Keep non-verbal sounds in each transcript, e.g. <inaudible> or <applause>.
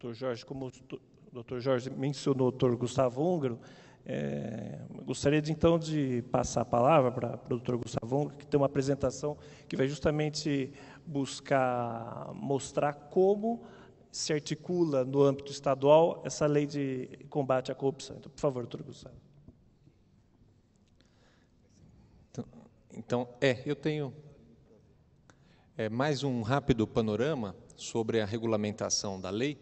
Dr. Jorge, como o Dr. Jorge mencionou, o Dr. Gustavo Húngaro, é, gostaria de, então de passar a palavra para, o Dr. Gustavo Húngaro, que tem uma apresentação que vai justamente buscar mostrar como se articula no âmbito estadual essa lei de combate à corrupção. Então, por favor, doutor Gustavo. Então, então, é, eu tenho é, mais um rápido panorama sobre a regulamentação da lei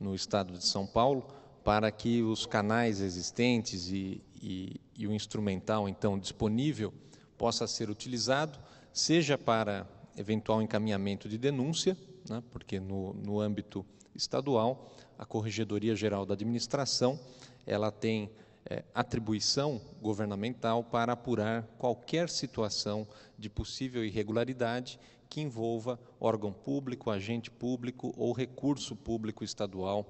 no estado de São Paulo, para que os canais existentes e, e, e o instrumental então disponível possa ser utilizado, seja para eventual encaminhamento de denúncia, né, porque no, no âmbito estadual a Corregedoria Geral da Administração ela tem é, atribuição governamental para apurar qualquer situação de possível irregularidade que envolva órgão público, agente público ou recurso público estadual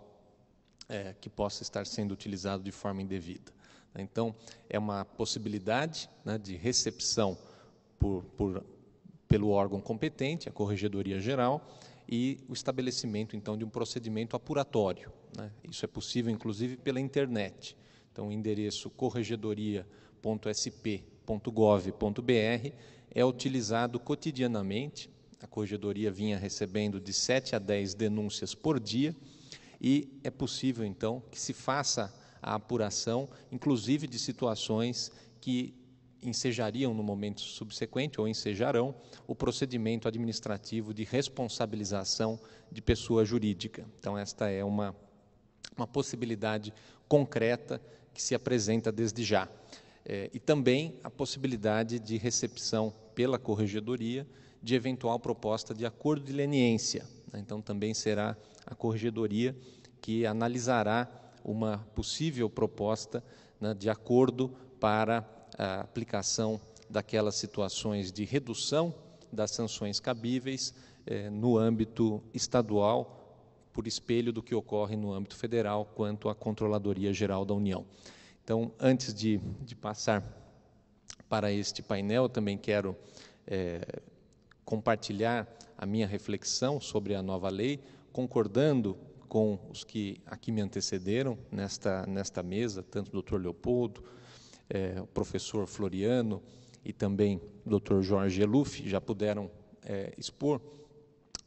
é, que possa estar sendo utilizado de forma indevida. Então, é uma possibilidade né, de recepção por, por, pelo órgão competente, a Corregedoria Geral, e o estabelecimento, então, de um procedimento apuratório. Né? Isso é possível, inclusive, pela internet. Então, o endereço corregedoria.sp.gov.br é utilizado cotidianamente. A corregedoria vinha recebendo de 7 a 10 denúncias por dia e é possível então que se faça a apuração, inclusive de situações que ensejariam no momento subsequente ou ensejarão o procedimento administrativo de responsabilização de pessoa jurídica. Então esta é uma uma possibilidade concreta que se apresenta desde já é, e também a possibilidade de recepção pela corregedoria de eventual proposta de acordo de leniência. Né? Então, também será a corregedoria que analisará uma possível proposta né, de acordo para a aplicação daquelas situações de redução das sanções cabíveis é, no âmbito estadual, por espelho do que ocorre no âmbito federal quanto à Controladoria Geral da União. Então, antes de, de passar para este painel, também quero é, compartilhar a minha reflexão sobre a nova lei, concordando com os que aqui me antecederam nesta, nesta mesa, tanto o Dr. Leopoldo, é, o professor Floriano e também o Dr. Jorge Eluf, já puderam é, expor.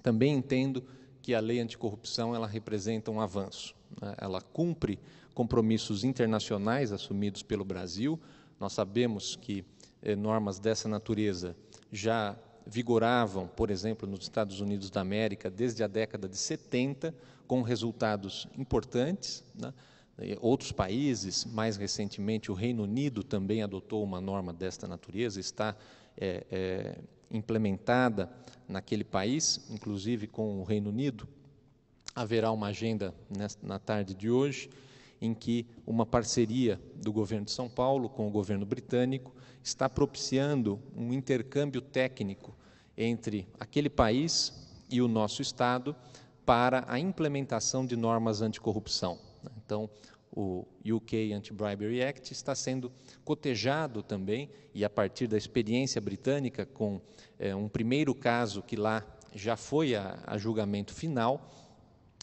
Também entendo que a lei anticorrupção ela representa um avanço. Né? Ela cumpre compromissos internacionais assumidos pelo Brasil. Nós sabemos que eh, normas dessa natureza já vigoravam, por exemplo, nos Estados Unidos da América desde a década de 70, com resultados importantes. Né? Outros países, mais recentemente, o Reino Unido também adotou uma norma desta natureza, está é, é, implementada naquele país, inclusive com o Reino Unido. Haverá uma agenda na tarde de hoje em que uma parceria do governo de São Paulo com o governo britânico está propiciando um intercâmbio técnico entre aquele país e o nosso Estado para a implementação de normas anticorrupção. Então, o UK Anti-Bribery Act está sendo cotejado também, e a partir da experiência britânica, com é, um primeiro caso que lá já foi a, a, julgamento final,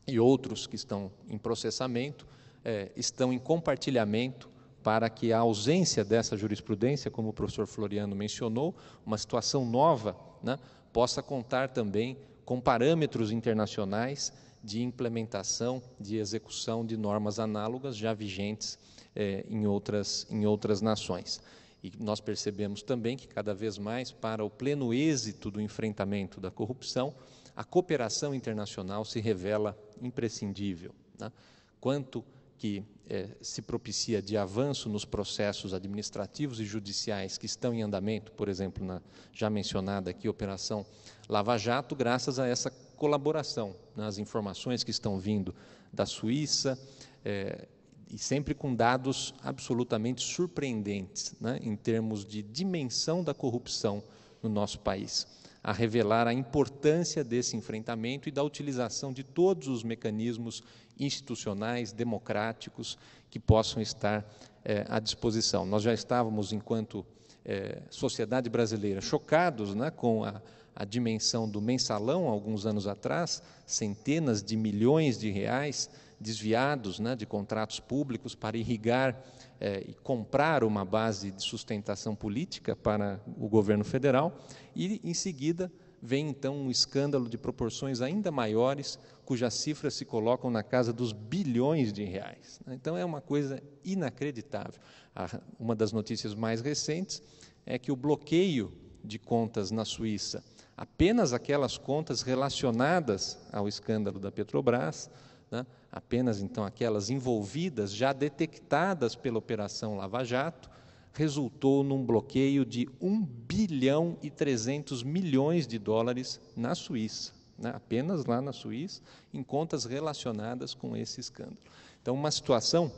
e outros que estão em processamento, é, estão em compartilhamento para que a ausência dessa jurisprudência, como o professor Floriano mencionou, uma situação nova, né, possa contar também com parâmetros internacionais de implementação, de execução de normas análogas já vigentes é, em, outras, em outras nações. E nós percebemos também que, cada vez mais, para o pleno êxito do enfrentamento da corrupção, a cooperação internacional se revela imprescindível. Né? Quanto que é, se propicia de avanço nos processos administrativos e judiciais que estão em andamento, por exemplo, na já mencionada aqui Operação Lava Jato, graças a essa colaboração nas informações que estão vindo da Suíça, é, e sempre com dados absolutamente surpreendentes né, em termos de dimensão da corrupção no nosso país, a revelar a importância desse enfrentamento e da utilização de todos os mecanismos institucionais, democráticos, que possam estar é, à disposição. Nós já estávamos, enquanto é, sociedade brasileira, chocados né, com a, a dimensão do mensalão, alguns anos atrás, centenas de milhões de reais desviados né, de contratos públicos para irrigar é, e comprar uma base de sustentação política para o governo federal, e em seguida vem então um escândalo de proporções ainda maiores, cujas cifras se colocam na casa dos bilhões de reais. Né. Então é uma coisa inacreditável. A, uma das notícias mais recentes é que o bloqueio de contas na Suíça, apenas aquelas contas relacionadas ao escândalo da Petrobras, né, apenas então aquelas envolvidas, já detectadas pela Operação Lava Jato, resultou num bloqueio de 1 bilhão e 300 milhões de dólares na Suíça, né, apenas lá na Suíça, em contas relacionadas com esse escândalo. Então, uma situação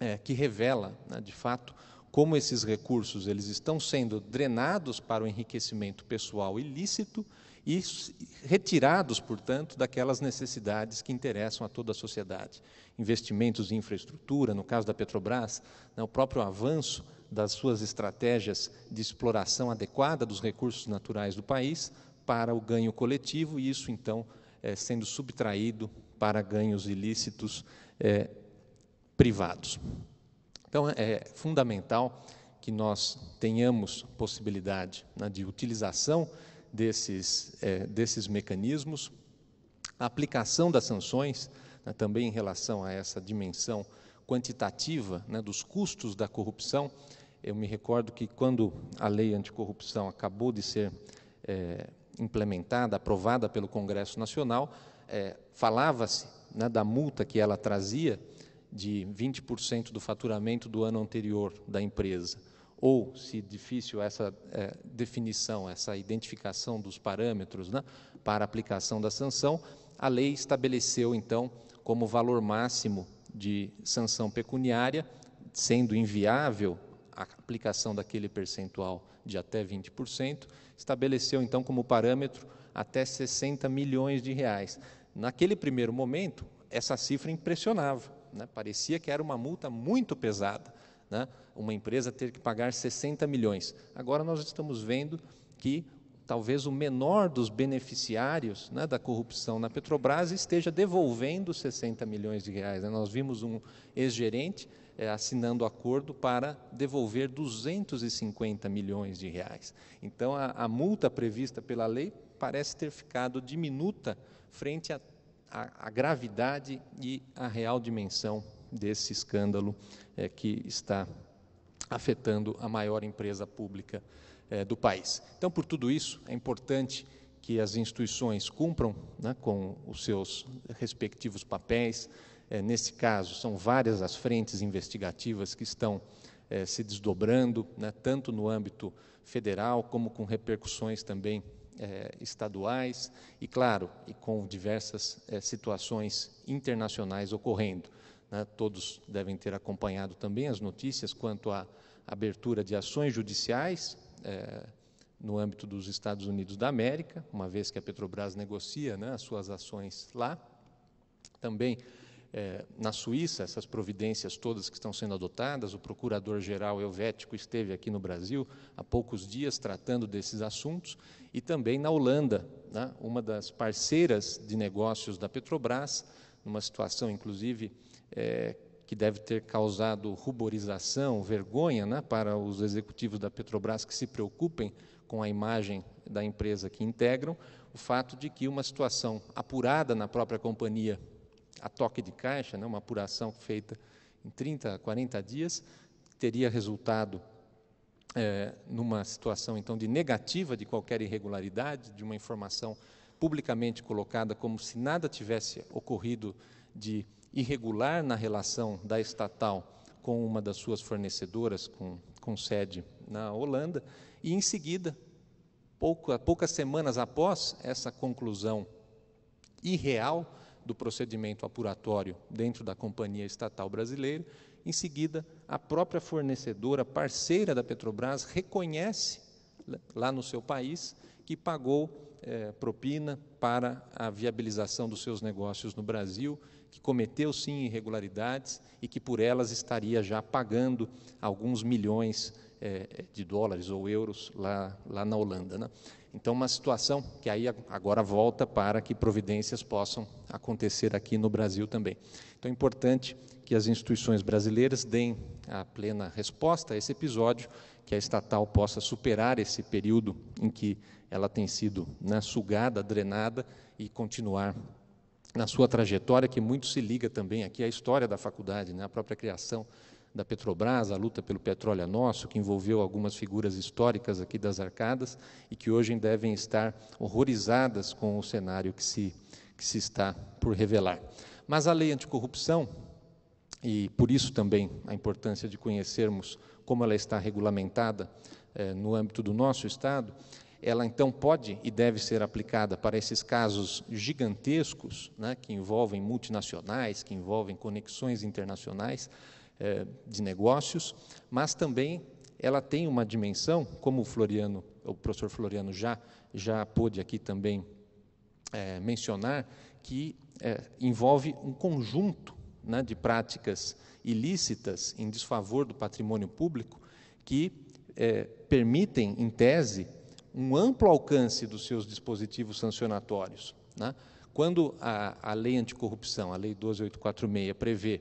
é, que revela, né, de fato, como esses recursos eles estão sendo drenados para o enriquecimento pessoal ilícito e retirados, portanto, daquelas necessidades que interessam a toda a sociedade. Investimentos em infraestrutura, no caso da Petrobras, né, o próprio avanço das suas estratégias de exploração adequada dos recursos naturais do país para o ganho coletivo, e isso, então, é, sendo subtraído para ganhos ilícitos é, privados. Então, é, é fundamental que nós tenhamos possibilidade né, de utilização desses, é, desses mecanismos, a aplicação das sanções, né, também em relação a essa dimensão quantitativa né, dos custos da corrupção. Eu me recordo que quando a lei anticorrupção acabou de ser é, implementada, aprovada pelo Congresso Nacional, é, falava-se né, da multa que ela trazia de 20% do faturamento do ano anterior da empresa, ou se difícil essa é, definição, essa identificação dos parâmetros né, para aplicação da sanção, a lei estabeleceu então como valor máximo de sanção pecuniária, sendo inviável a aplicação daquele percentual de até 20%, estabeleceu então como parâmetro até 60 milhões de reais. Naquele primeiro momento, essa cifra impressionava né? Parecia que era uma multa muito pesada, né? uma empresa ter que pagar 60 milhões. Agora nós estamos vendo que talvez o menor dos beneficiários né, da corrupção na Petrobras esteja devolvendo 60 milhões de reais. Né? Nós vimos um ex-gerente é, assinando acordo para devolver 250 milhões de reais. Então, a, a multa prevista pela lei parece ter ficado diminuta frente a a, a gravidade e a real dimensão desse escândalo é, que está afetando a maior empresa pública é, do país. Então, por tudo isso, é importante que as instituições cumpram né, com os seus respectivos papéis. É, nesse caso, são várias as frentes investigativas que estão é, se desdobrando, né, tanto no âmbito federal, como com repercussões também eh, estaduais e, claro, e com diversas eh, situações internacionais ocorrendo. Né? Todos devem ter acompanhado também as notícias quanto à abertura de ações judiciais eh, no âmbito dos Estados Unidos da América, uma vez que a Petrobras negocia né, as suas ações lá. Também é, na Suíça, essas providências todas que estão sendo adotadas, o procurador-geral helvético esteve aqui no Brasil há poucos dias tratando desses assuntos, e também na Holanda, né, uma das parceiras de negócios da Petrobras, numa situação, inclusive, é, que deve ter causado ruborização, vergonha né, para os executivos da Petrobras que se preocupem com a imagem da empresa que integram, o fato de que uma situação apurada na própria companhia a toque de caixa, né, uma apuração feita em 30, 40 dias, teria resultado é, numa situação então de negativa de qualquer irregularidade, de uma informação publicamente colocada como se nada tivesse ocorrido de irregular na relação da estatal com uma das suas fornecedoras, com, com sede na Holanda, e em seguida, pouca, poucas semanas após essa conclusão irreal, do procedimento apuratório dentro da Companhia Estatal Brasileira. Em seguida, a própria fornecedora, parceira da Petrobras, reconhece lá no seu país que pagou eh, propina para a viabilização dos seus negócios no Brasil, que cometeu sim irregularidades e que por elas estaria já pagando alguns milhões eh, de dólares ou euros lá, lá na Holanda. Né? Então, uma situação que aí agora volta para que providências possam acontecer aqui no Brasil também. Então, é importante que as instituições brasileiras deem a plena resposta a esse episódio, que a estatal possa superar esse período em que ela tem sido né, sugada, drenada e continuar na sua trajetória, que muito se liga também aqui à história da faculdade, né, à própria criação da Petrobras, a luta pelo petróleo é nosso, que envolveu algumas figuras históricas aqui das arcadas e que hoje devem estar horrorizadas com o cenário que se, que se está por revelar. Mas a lei anticorrupção, e por isso também a importância de conhecermos como ela está regulamentada eh, no âmbito do nosso Estado, ela então pode e deve ser aplicada para esses casos gigantescos, né, que envolvem multinacionais, que envolvem conexões internacionais, é, de negócios, mas também ela tem uma dimensão, como o Floriano, o professor Floriano já já pôde aqui também é, mencionar, que é, envolve um conjunto né, de práticas ilícitas em desfavor do patrimônio público que é, permitem, em tese, um amplo alcance dos seus dispositivos sancionatórios. Né? Quando a, a lei anticorrupção, a lei 12846, prevê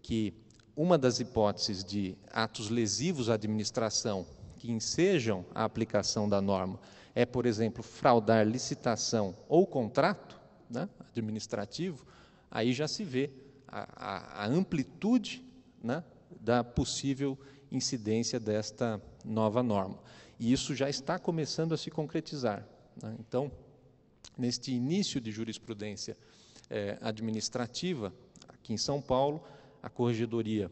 que uma das hipóteses de atos lesivos à administração que ensejam a aplicação da norma é, por exemplo, fraudar licitação ou contrato né, administrativo, aí já se vê a, a, a amplitude né, da possível incidência desta nova norma. E isso já está começando a se concretizar. Né? Então, neste início de jurisprudência é, administrativa, aqui em São Paulo, a corregedoria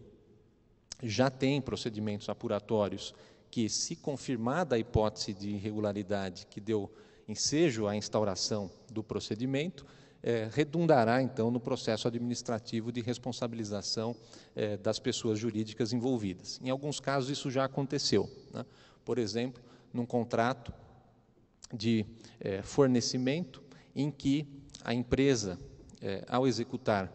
já tem procedimentos apuratórios que, se confirmada a hipótese de irregularidade que deu ensejo à instauração do procedimento, é, redundará então no processo administrativo de responsabilização é, das pessoas jurídicas envolvidas. Em alguns casos isso já aconteceu. Né? Por exemplo, num contrato de é, fornecimento em que a empresa, ao executar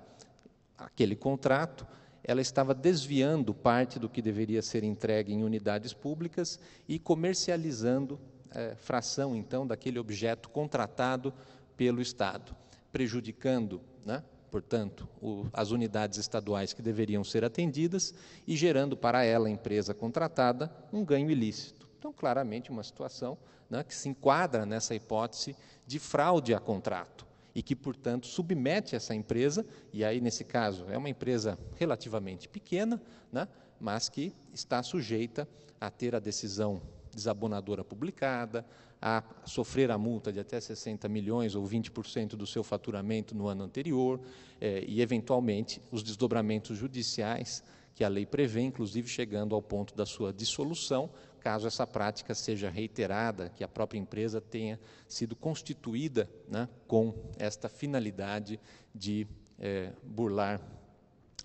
aquele contrato, ela estava desviando parte do que deveria ser entregue em unidades públicas e comercializando é, fração, então, daquele objeto contratado pelo Estado, prejudicando, né, portanto, o, as unidades estaduais que deveriam ser atendidas e gerando para ela, a empresa contratada, um ganho ilícito. Então, claramente, uma situação né, que se enquadra nessa hipótese de fraude a contrato e que, portanto, submete essa empresa, e aí, nesse caso, é uma empresa relativamente pequena, né, mas que está sujeita a ter a decisão desabonadora publicada, a sofrer a multa de até 60 milhões ou 20% do seu faturamento no ano anterior, é, e, eventualmente, os desdobramentos judiciais que a lei prevê, inclusive chegando ao ponto da sua dissolução, caso essa prática seja reiterada, que a própria empresa tenha sido constituída né, com esta finalidade de é, burlar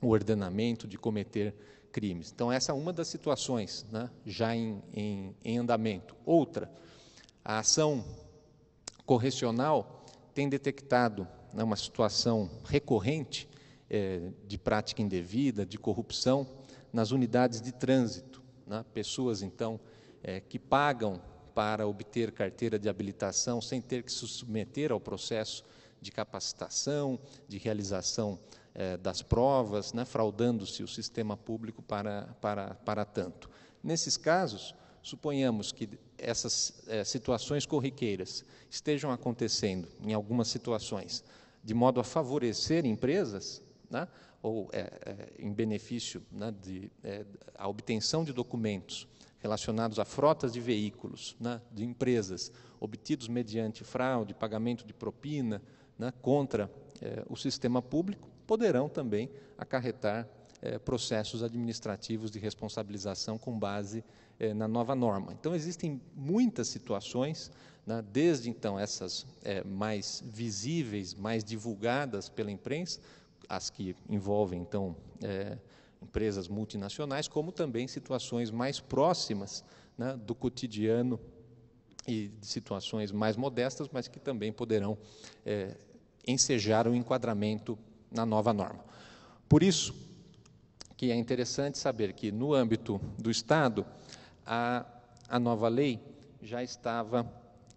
o ordenamento, de cometer crimes. Então, essa é uma das situações né, já em, em, em andamento. Outra, a ação correcional tem detectado né, uma situação recorrente é, de prática indevida, de corrupção, nas unidades de trânsito. Né? Pessoas, então, é, que pagam para obter carteira de habilitação sem ter que se submeter ao processo de capacitação, de realização é, das provas, né, fraudando-se o sistema público para, para, para tanto. Nesses casos, suponhamos que essas é, situações corriqueiras estejam acontecendo em algumas situações de modo a favorecer empresas, né, ou é, em benefício né, de, a obtenção de documentos relacionados a frotas de veículos, né, de empresas, obtidos mediante fraude, pagamento de propina né, contra é, o sistema público, poderão também acarretar é, processos administrativos de responsabilização com base é, na nova norma. Então, existem muitas situações, né, desde então essas mais visíveis, mais divulgadas pela imprensa, as que envolvem, então, empresas multinacionais, como também situações mais próximas né, do cotidiano e de situações mais modestas, mas que também poderão é, ensejar o um enquadramento na nova norma. Por isso que é interessante saber que, no âmbito do Estado, a, a nova lei já estava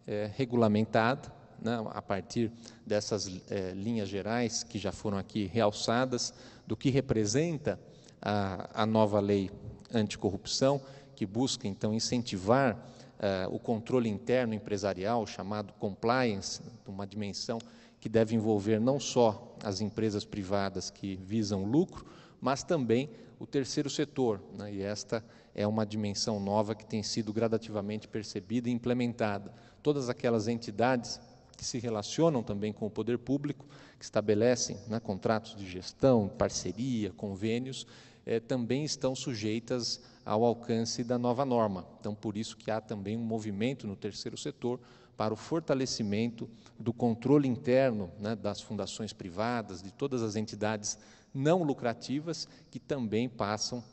é, regulamentada, né, a partir dessas é, linhas gerais que já foram aqui realçadas, do que representa a, a nova lei anticorrupção, que busca então incentivar uh, o controle interno empresarial, chamado compliance, uma dimensão que deve envolver não só as empresas privadas que visam lucro, mas também o terceiro setor. Né? E esta é uma dimensão nova que tem sido gradativamente percebida e implementada. Todas aquelas entidades que se relacionam também com o poder público, que estabelecem né, contratos de gestão, parceria, convênios, eh, também estão sujeitas ao alcance da nova norma. Então, por isso que há também um movimento no terceiro setor para o fortalecimento do controle interno né, das fundações privadas, de todas as entidades não lucrativas que também passam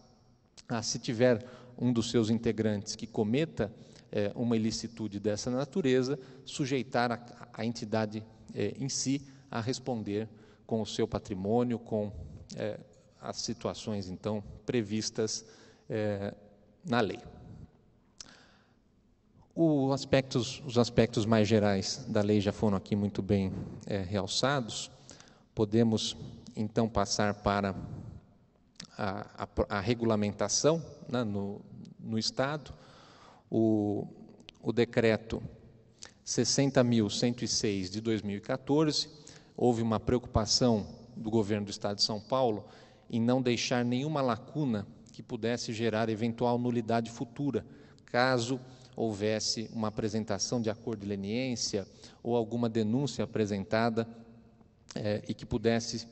a, se tiver um dos seus integrantes que cometa eh, uma ilicitude dessa natureza, sujeitar a, a entidade eh, em si a responder com o seu patrimônio, com, as situações, então, previstas é, na lei. O aspectos, os aspectos mais gerais da lei já foram aqui muito bem é, realçados. Podemos, então, passar para a, a, a regulamentação né, no, no Estado. O, o decreto 60.106 de 2014, houve uma preocupação do governo do Estado de São Paulo e não deixar nenhuma lacuna que pudesse gerar eventual nulidade futura, caso houvesse uma apresentação de acordo de leniência ou alguma denúncia apresentada é, e que pudesse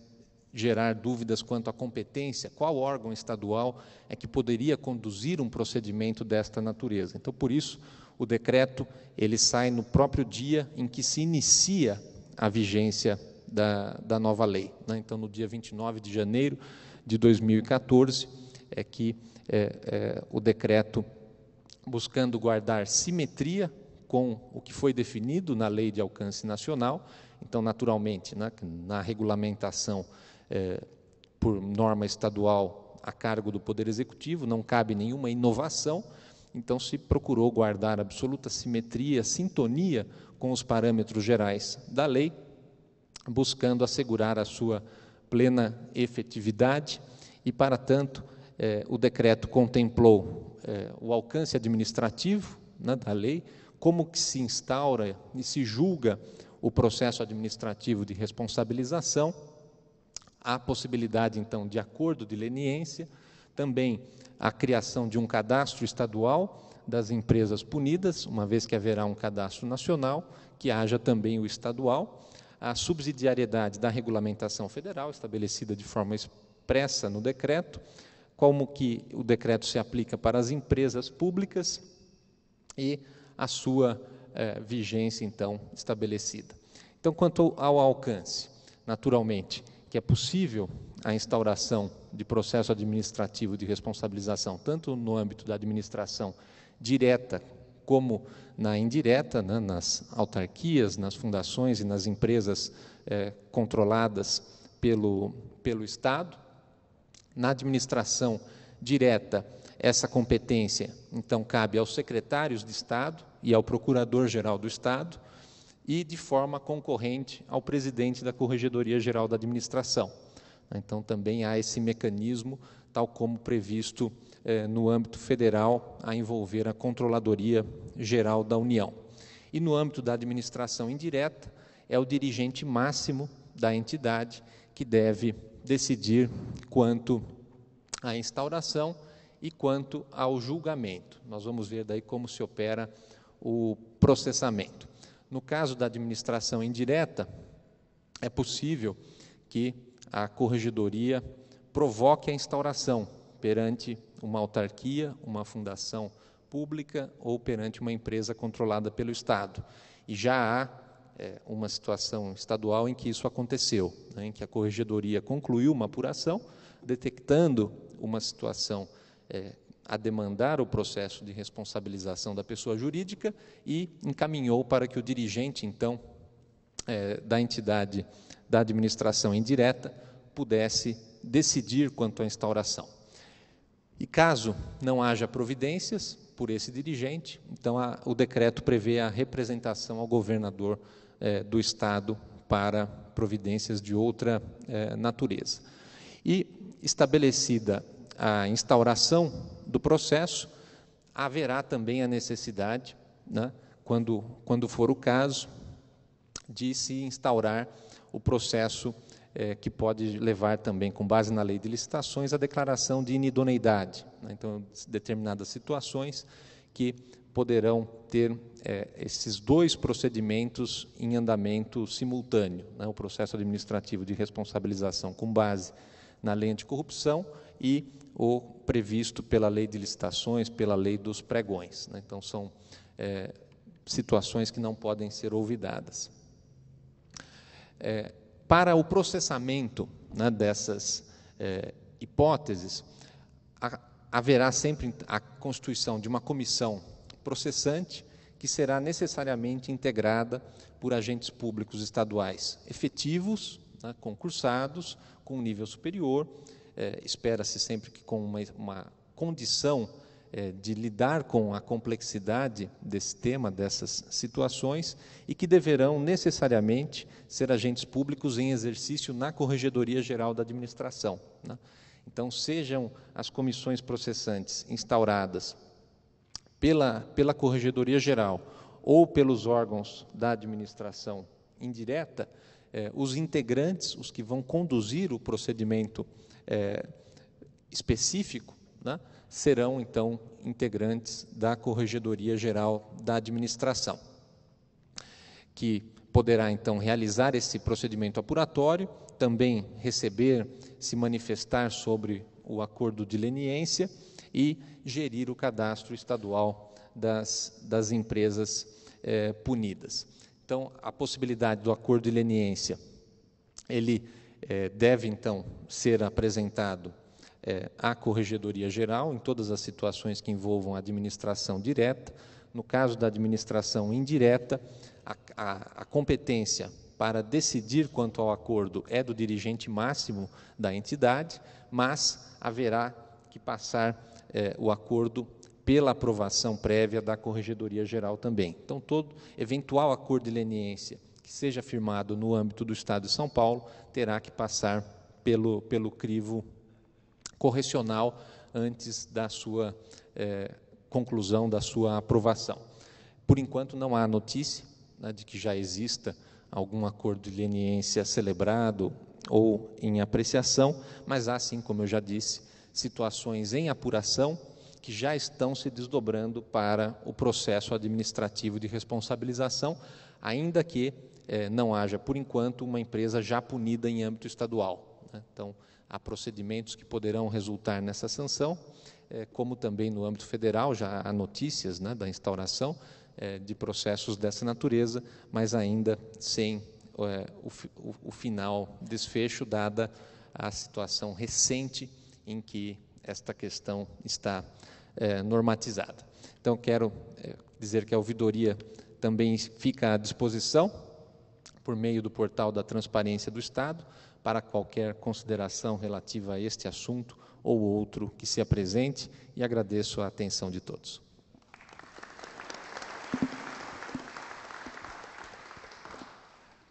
gerar dúvidas quanto à competência, qual órgão estadual é que poderia conduzir um procedimento desta natureza. Então, por isso, o decreto ele sai no próprio dia em que se inicia a vigência da, da nova lei. Né? Então, no dia 29 de janeiro de 2014, é que é, é, o decreto, buscando guardar simetria com o que foi definido na lei de alcance nacional, então, naturalmente, na, né, na regulamentação é, por norma estadual a cargo do Poder Executivo, não cabe nenhuma inovação, então se procurou guardar absoluta simetria, sintonia com os parâmetros gerais da lei, buscando assegurar a sua plena efetividade e, para tanto, é, o decreto contemplou é, o alcance administrativo né, da lei, como que se instaura e se julga o processo administrativo de responsabilização, a possibilidade, então, de acordo de leniência, também a criação de um cadastro estadual das empresas punidas, uma vez que haverá um cadastro nacional, que haja também o estadual, a subsidiariedade da regulamentação federal, estabelecida de forma expressa no decreto, como que o decreto se aplica para as empresas públicas e a sua eh, vigência, então, estabelecida. Então, quanto ao alcance, naturalmente, que é possível a instauração de processo administrativo de responsabilização, tanto no âmbito da administração direta como na indireta, né, nas autarquias, nas fundações e nas empresas é, controladas pelo, pelo Estado. Na administração direta, essa competência, então, cabe aos secretários de Estado e ao Procurador-Geral do Estado, e de forma concorrente ao presidente da Corregedoria Geral da Administração. Então, também há esse mecanismo, tal como previsto eh, no âmbito federal a envolver a Controladoria Geral da União. E no âmbito da administração indireta, é o dirigente máximo da entidade que deve decidir quanto à instauração e quanto ao julgamento. Nós vamos ver daí como se opera o processamento. No caso da administração indireta, é possível que a corregedoria provoque a instauração perante uma autarquia, uma fundação pública ou perante uma empresa controlada pelo Estado. E já há é, uma situação estadual em que isso aconteceu, né, em que a corregedoria concluiu uma apuração, detectando uma situação é, a demandar o processo de responsabilização da pessoa jurídica e encaminhou para que o dirigente, então, é, da entidade da administração indireta pudesse decidir quanto à instauração. E caso não haja providências por esse dirigente, então a, o decreto prevê a representação ao governador eh, do Estado para providências de outra eh, natureza. E estabelecida a instauração do processo, haverá também a necessidade, né, quando, quando for o caso, de se instaurar o processo é, que pode levar também, com base na lei de licitações, à declaração de inidoneidade. Né? Então, determinadas situações que poderão ter é, esses dois procedimentos em andamento simultâneo: né? o processo administrativo de responsabilização com base na lei anticorrupção e o previsto pela lei de licitações, pela lei dos pregões. Né? Então, são é, situações que não podem ser olvidadas. É, para o processamento né, dessas é, hipóteses, haverá sempre a constituição de uma comissão processante que será necessariamente integrada por agentes públicos estaduais efetivos, né, concursados, com um nível superior, é, espera-se sempre que com uma, uma condição é, de lidar com a complexidade desse tema, dessas situações, e que deverão necessariamente ser agentes públicos em exercício na Corregedoria Geral da Administração. Né? Então, sejam as comissões processantes instauradas pela, pela Corregedoria Geral ou pelos órgãos da administração indireta, eh, os integrantes, os que vão conduzir o procedimento eh, específico, né? serão então integrantes da Corregedoria Geral da Administração, que poderá então realizar esse procedimento apuratório, também receber, se manifestar sobre o acordo de leniência e gerir o cadastro estadual das, das empresas eh, punidas. Então, a possibilidade do acordo de leniência, ele eh, deve então ser apresentado é, à Corregedoria Geral, em todas as situações que envolvam a administração direta. No caso da administração indireta, a, a, a competência para decidir quanto ao acordo é do dirigente máximo da entidade, mas haverá que passar é, o acordo pela aprovação prévia da Corregedoria Geral também. Então, todo eventual acordo de leniência que seja firmado no âmbito do Estado de São Paulo terá que passar pelo, pelo crivo correcional antes da sua eh, conclusão, da sua aprovação. Por enquanto, não há notícia né, de que já exista algum acordo de leniência celebrado ou em apreciação, mas há sim, como eu já disse, situações em apuração que já estão se desdobrando para o processo administrativo de responsabilização, ainda que eh, não haja, por enquanto, uma empresa já punida em âmbito estadual. Né? Então, Há procedimentos que poderão resultar nessa sanção, é, como também no âmbito federal, já há notícias né, da instauração é, de processos dessa natureza, mas ainda sem é, o, o, o final desfecho, dada a situação recente em que esta questão está normatizada. Então, quero dizer que a ouvidoria também fica à disposição por meio do portal da Transparência do Estado para qualquer consideração relativa a este assunto ou outro que se apresente e agradeço a atenção de todos.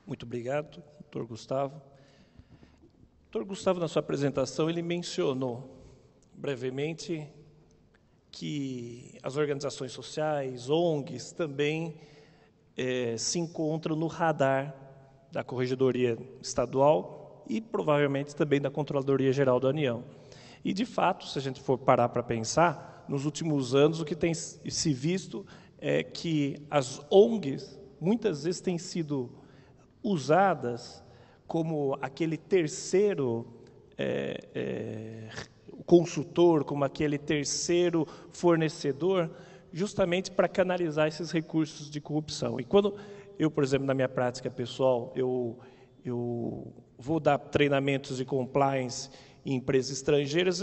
Muito obrigado, doutor Gustavo. Doutor Gustavo, na sua apresentação, ele mencionou brevemente que as organizações sociais, ONGs, também é, se encontram no radar da Corregedoria Estadual e provavelmente também da Controladoria Geral da União. E, de fato, se a gente for parar para pensar, nos últimos anos o que tem se visto é que as ONGs muitas vezes têm sido usadas como aquele terceiro é, é, consultor, como aquele terceiro fornecedor, justamente para canalizar esses recursos de corrupção. E quando eu, por exemplo, na minha prática pessoal, eu, eu vou dar treinamentos de compliance em empresas estrangeiras.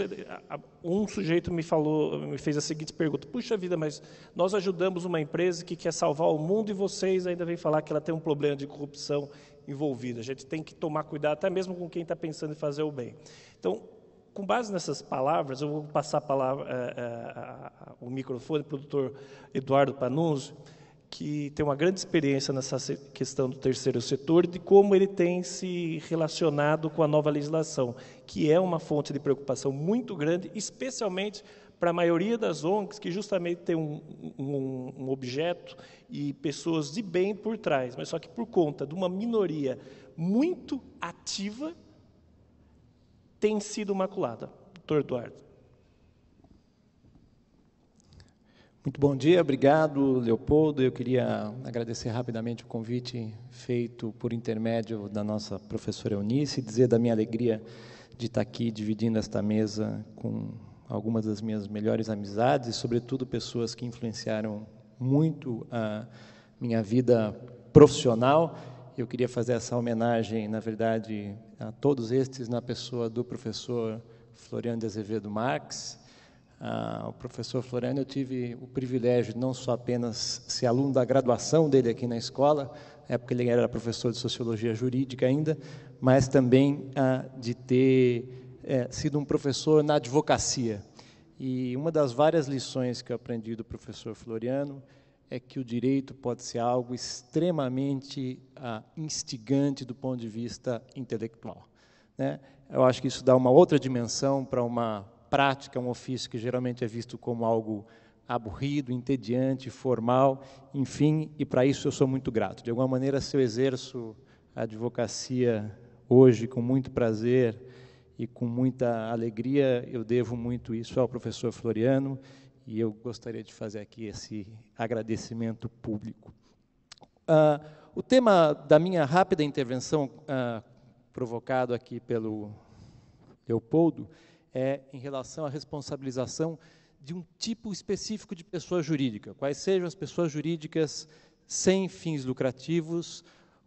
Um sujeito me falou, me fez a seguinte pergunta: Puxa vida, mas nós ajudamos uma empresa que quer salvar o mundo e vocês ainda vêm falar que ela tem um problema de corrupção envolvida. A gente tem que tomar cuidado, até mesmo com quem está pensando em fazer o bem. Então, com base nessas palavras, eu vou passar a palavra, é, é, a, a, o microfone para o doutor Eduardo Panunzio que tem uma grande experiência nessa questão do terceiro setor, de como ele tem se relacionado com a nova legislação, que é uma fonte de preocupação muito grande, especialmente para a maioria das ONGs, que justamente tem um, um, um objeto e pessoas de bem por trás, mas só que por conta de uma minoria muito ativa, tem sido maculada. Doutor Eduardo. Muito bom dia, obrigado, Leopoldo. Eu queria agradecer rapidamente o convite feito por intermédio da nossa professora Eunice, dizer da minha alegria de estar aqui dividindo esta mesa com algumas das minhas melhores amizades e, sobretudo, pessoas que influenciaram muito a minha vida profissional. Eu queria fazer essa homenagem, na verdade, a todos estes na pessoa do professor Floriano de Azevedo Marques, ah, o professor Floriano, eu tive o privilégio de não só apenas ser aluno da graduação dele aqui na escola, na época ele era professor de Sociologia Jurídica ainda, mas também ah, de ter é, sido um professor na advocacia. E uma das várias lições que eu aprendi do professor Floriano é que o direito pode ser algo extremamente ah, instigante do ponto de vista intelectual. Né? Eu acho que isso dá uma outra dimensão para uma prática, é um ofício que geralmente é visto como algo aburrido, entediante, formal, enfim, e para isso eu sou muito grato. De alguma maneira, se eu exerço a advocacia hoje com muito prazer e com muita alegria, eu devo muito isso ao professor Floriano e eu gostaria de fazer aqui esse agradecimento público. Ah, o tema da minha rápida intervenção, ah, provocado aqui pelo Leopoldo, é em relação à responsabilização de um tipo específico de pessoa jurídica, quais sejam as pessoas jurídicas sem fins lucrativos,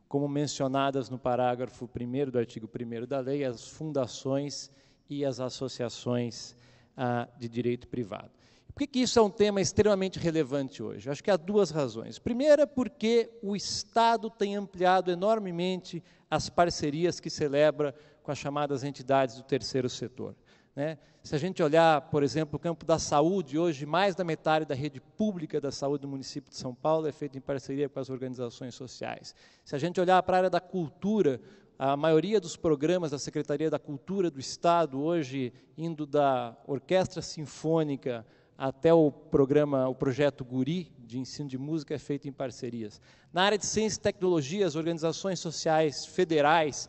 como mencionadas no parágrafo 1 do artigo 1 da lei, as fundações e as associações ah, de direito privado. Por que, que isso é um tema extremamente relevante hoje? acho que há duas razões. Primeira, porque o Estado tem ampliado enormemente as parcerias que celebra com as chamadas entidades do terceiro setor. Né? Se a gente olhar, por exemplo, o campo da saúde, hoje mais da metade da rede pública da saúde do município de São Paulo é feita em parceria com as organizações sociais. Se a gente olhar para a área da cultura, a maioria dos programas da Secretaria da Cultura do Estado, hoje indo da orquestra sinfônica até o programa, o projeto Guri de ensino de música é feito em parcerias. Na área de ciência e tecnologia, as organizações sociais federais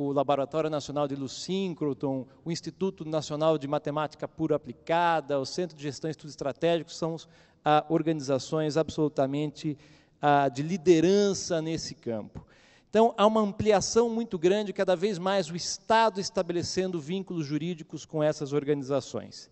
o Laboratório Nacional de Lucíncroton, o Instituto Nacional de Matemática Pura Aplicada, o Centro de Gestão e Estudos Estratégicos, são ah, organizações absolutamente ah, de liderança nesse campo. Então, há uma ampliação muito grande, cada vez mais o Estado estabelecendo vínculos jurídicos com essas organizações.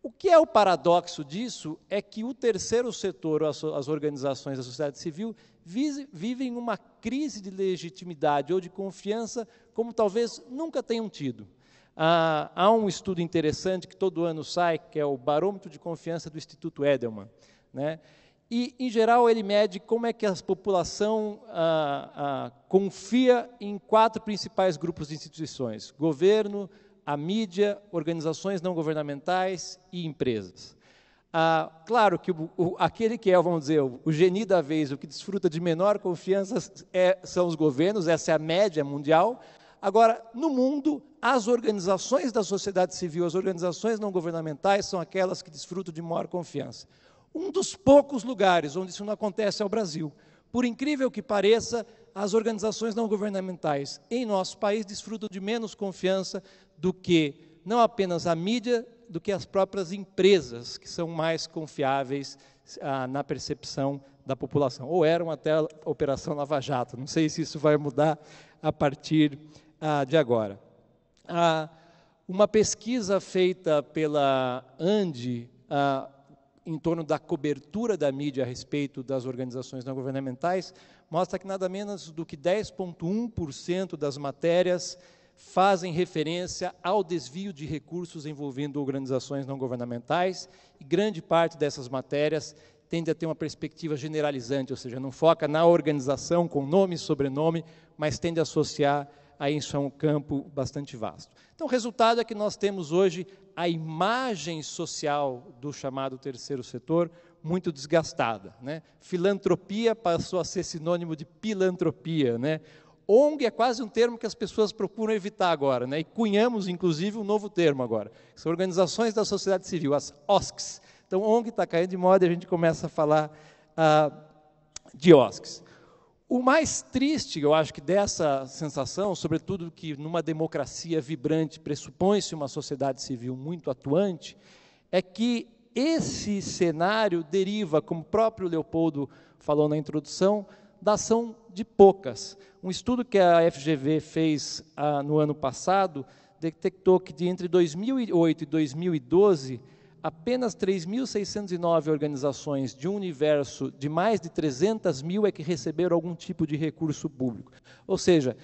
O que é o paradoxo disso é que o terceiro setor, as organizações da sociedade civil, vivem uma crise de legitimidade ou de confiança como talvez nunca tenham tido. Ah, há um estudo interessante que todo ano sai, que é o Barômetro de Confiança do Instituto Edelman. Né? E, em geral, ele mede como é que a população ah, ah, confia em quatro principais grupos de instituições: governo, a mídia, organizações não governamentais e empresas. Ah, claro que o, o, aquele que é, vamos dizer, o, o, geni da vez, o que desfruta de menor confiança é, são os governos, essa é a média mundial, Agora, no mundo, as organizações da sociedade civil, as organizações não governamentais, são aquelas que desfrutam de maior confiança. Um dos poucos lugares onde isso não acontece é o Brasil. Por incrível que pareça, as organizações não governamentais em nosso país desfrutam de menos confiança do que não apenas a mídia, do que as próprias empresas, que são mais confiáveis ah, na percepção da população. Ou eram até a Operação Lava Jato. Não sei se isso vai mudar a partir ah, de agora. Ah, uma pesquisa feita pela ANDI ah, em torno da cobertura da mídia a respeito das organizações não governamentais mostra que nada menos do que 10,1% das matérias fazem referência ao desvio de recursos envolvendo organizações não governamentais, e grande parte dessas matérias tende a ter uma perspectiva generalizante, ou seja, não foca na organização com nome e sobrenome, mas tende a associar aí isso é um campo bastante vasto. Então, o resultado é que nós temos hoje a imagem social do chamado terceiro setor muito desgastada. Né? Filantropia passou a ser sinônimo de pilantropia. Né? ONG é quase um termo que as pessoas procuram evitar agora, né? e cunhamos, inclusive, um novo termo agora. São organizações da sociedade civil, as OSCs. Então, ONG está caindo de moda e a gente começa a falar ah, de OSCs. O mais triste, eu acho que dessa sensação, sobretudo que numa democracia vibrante pressupõe-se uma sociedade civil muito atuante, é que esse cenário deriva, como o próprio Leopoldo falou na introdução, da ação de poucas. Um estudo que a FGV fez ah, no ano passado detectou que de entre 2008 e 2012 apenas 3.609 organizações de um universo de mais de 300 mil é que receberam algum tipo de recurso público. Ou seja,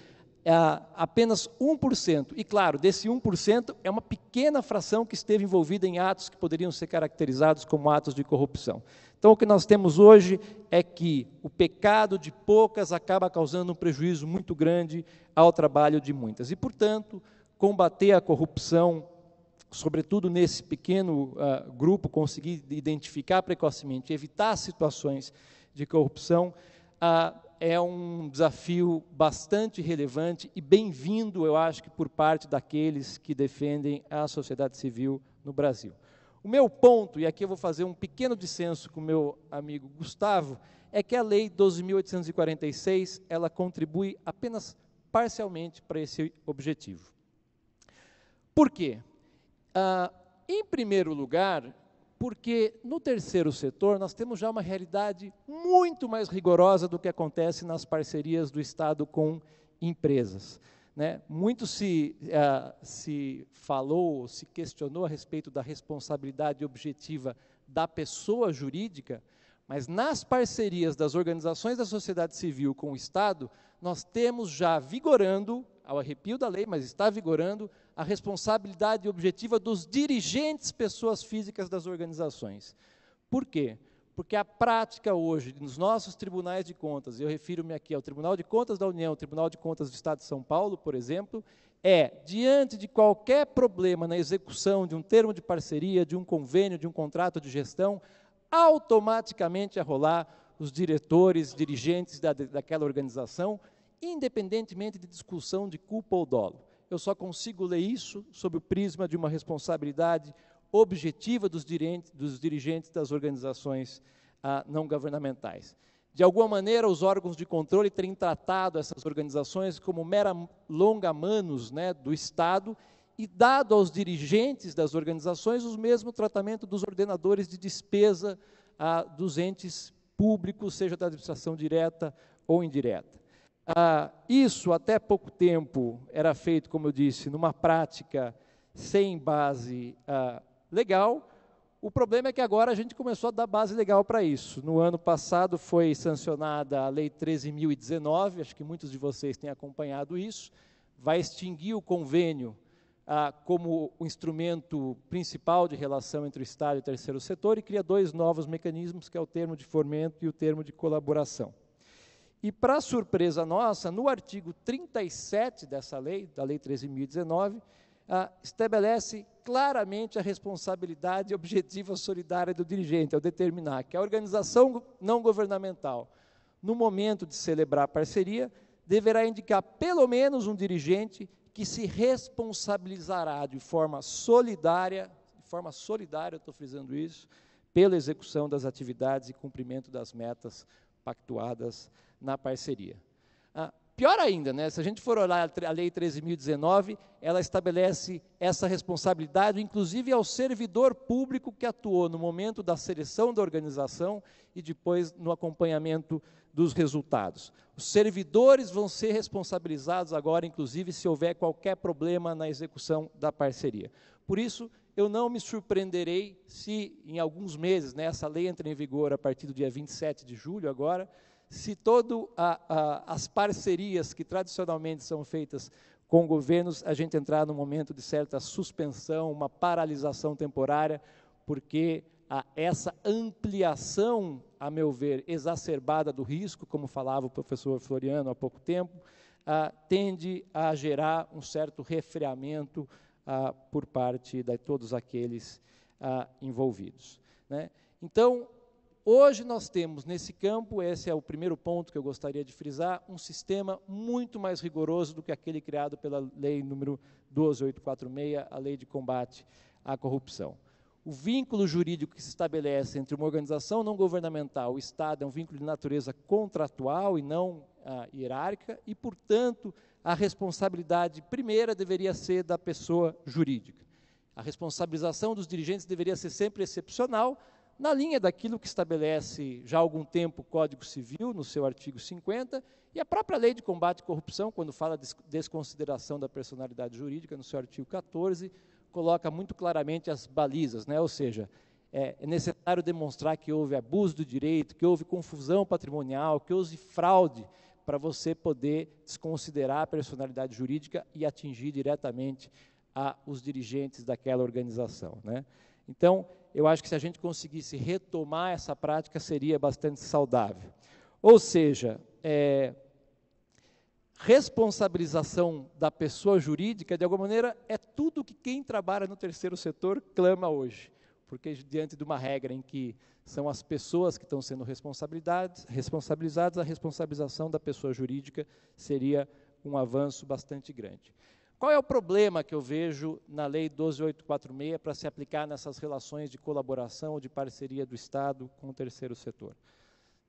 é apenas 1%. E claro, desse 1% é uma pequena fração que esteve envolvida em atos que poderiam ser caracterizados como atos de corrupção. Então, o que nós temos hoje é que o pecado de poucas acaba causando um prejuízo muito grande ao trabalho de muitas. E, portanto, combater a corrupção sobretudo nesse pequeno uh, grupo, conseguir identificar precocemente, evitar situações de corrupção, uh, é um desafio bastante relevante e bem-vindo, eu acho, que por parte daqueles que defendem a sociedade civil no Brasil. O meu ponto, e aqui eu vou fazer um pequeno dissenso com o meu amigo Gustavo, é que a Lei 12.846 ela contribui apenas parcialmente para esse objetivo. Por quê? Ah, em primeiro lugar, porque no terceiro setor nós temos já uma realidade muito mais rigorosa do que acontece nas parcerias do Estado com empresas. Né? Muito se, ah, se falou, se questionou a respeito da responsabilidade objetiva da pessoa jurídica, mas nas parcerias das organizações da sociedade civil com o Estado, nós temos já vigorando, ao arrepio da lei, mas está vigorando, a responsabilidade objetiva dos dirigentes pessoas físicas das organizações. Por quê? Porque a prática hoje nos nossos tribunais de contas, eu refiro-me aqui ao Tribunal de Contas da União, Tribunal de Contas do Estado de São Paulo, por exemplo, é, diante de qualquer problema na execução de um termo de parceria, de um convênio, de um contrato de gestão, automaticamente arrolar os diretores, dirigentes da, daquela organização, independentemente de discussão de culpa ou dolo eu só consigo ler isso sob o prisma de uma responsabilidade objetiva dos, dos dirigentes das organizações ah, não governamentais. De alguma maneira, os órgãos de controle têm tratado essas organizações como mera longa-manos né, do Estado e dado aos dirigentes das organizações o mesmo tratamento dos ordenadores de despesa ah, dos entes públicos, seja da administração direta ou indireta. Ah, isso até pouco tempo era feito, como eu disse, numa prática sem base ah, legal. O problema é que agora a gente começou a dar base legal para isso. No ano passado foi sancionada a Lei 13.019, acho que muitos de vocês têm acompanhado isso. Vai extinguir o convênio ah, como o instrumento principal de relação entre o Estado e o terceiro setor e cria dois novos mecanismos, que é o termo de fomento e o termo de colaboração. E, para surpresa nossa, no artigo 37 dessa lei, da Lei 13.019, ah, estabelece claramente a responsabilidade objetiva solidária do dirigente, ao determinar que a organização não governamental, no momento de celebrar a parceria, deverá indicar pelo menos um dirigente que se responsabilizará de forma solidária, de forma solidária, estou frisando isso, pela execução das atividades e cumprimento das metas pactuadas na parceria. Ah, pior ainda, né? se a gente for olhar a Lei 13.019, ela estabelece essa responsabilidade, inclusive ao servidor público que atuou no momento da seleção da organização e depois no acompanhamento dos resultados. Os servidores vão ser responsabilizados agora, inclusive, se houver qualquer problema na execução da parceria. Por isso, eu não me surpreenderei se em alguns meses, né, essa lei entra em vigor a partir do dia 27 de julho agora, se todas as parcerias que tradicionalmente são feitas com governos, a gente entrar num momento de certa suspensão, uma paralisação temporária, porque a, essa ampliação, a meu ver, exacerbada do risco, como falava o professor Floriano há pouco tempo, a, tende a gerar um certo refreamento ah, por parte de todos aqueles ah, envolvidos. Né? Então, hoje nós temos nesse campo, esse é o primeiro ponto que eu gostaria de frisar, um sistema muito mais rigoroso do que aquele criado pela lei número 12846, a lei de combate à corrupção. O vínculo jurídico que se estabelece entre uma organização não governamental e o Estado é um vínculo de natureza contratual e não ah, hierárquica, e, portanto, a responsabilidade primeira deveria ser da pessoa jurídica. A responsabilização dos dirigentes deveria ser sempre excepcional, na linha daquilo que estabelece já há algum tempo o Código Civil, no seu artigo 50, e a própria Lei de Combate à Corrupção, quando fala de desconsideração da personalidade jurídica, no seu artigo 14, coloca muito claramente as balizas, né? ou seja, é, é necessário demonstrar que houve abuso do direito, que houve confusão patrimonial, que houve fraude, para você poder desconsiderar a personalidade jurídica e atingir diretamente a, os dirigentes daquela organização. Né? Então, eu acho que se a gente conseguisse retomar essa prática, seria bastante saudável. Ou seja, é, responsabilização da pessoa jurídica, de alguma maneira, é tudo que quem trabalha no terceiro setor clama hoje porque diante de uma regra em que são as pessoas que estão sendo responsabilizadas, a responsabilização da pessoa jurídica seria um avanço bastante grande. Qual é o problema que eu vejo na Lei 12846 para se aplicar nessas relações de colaboração ou de parceria do Estado com o terceiro setor?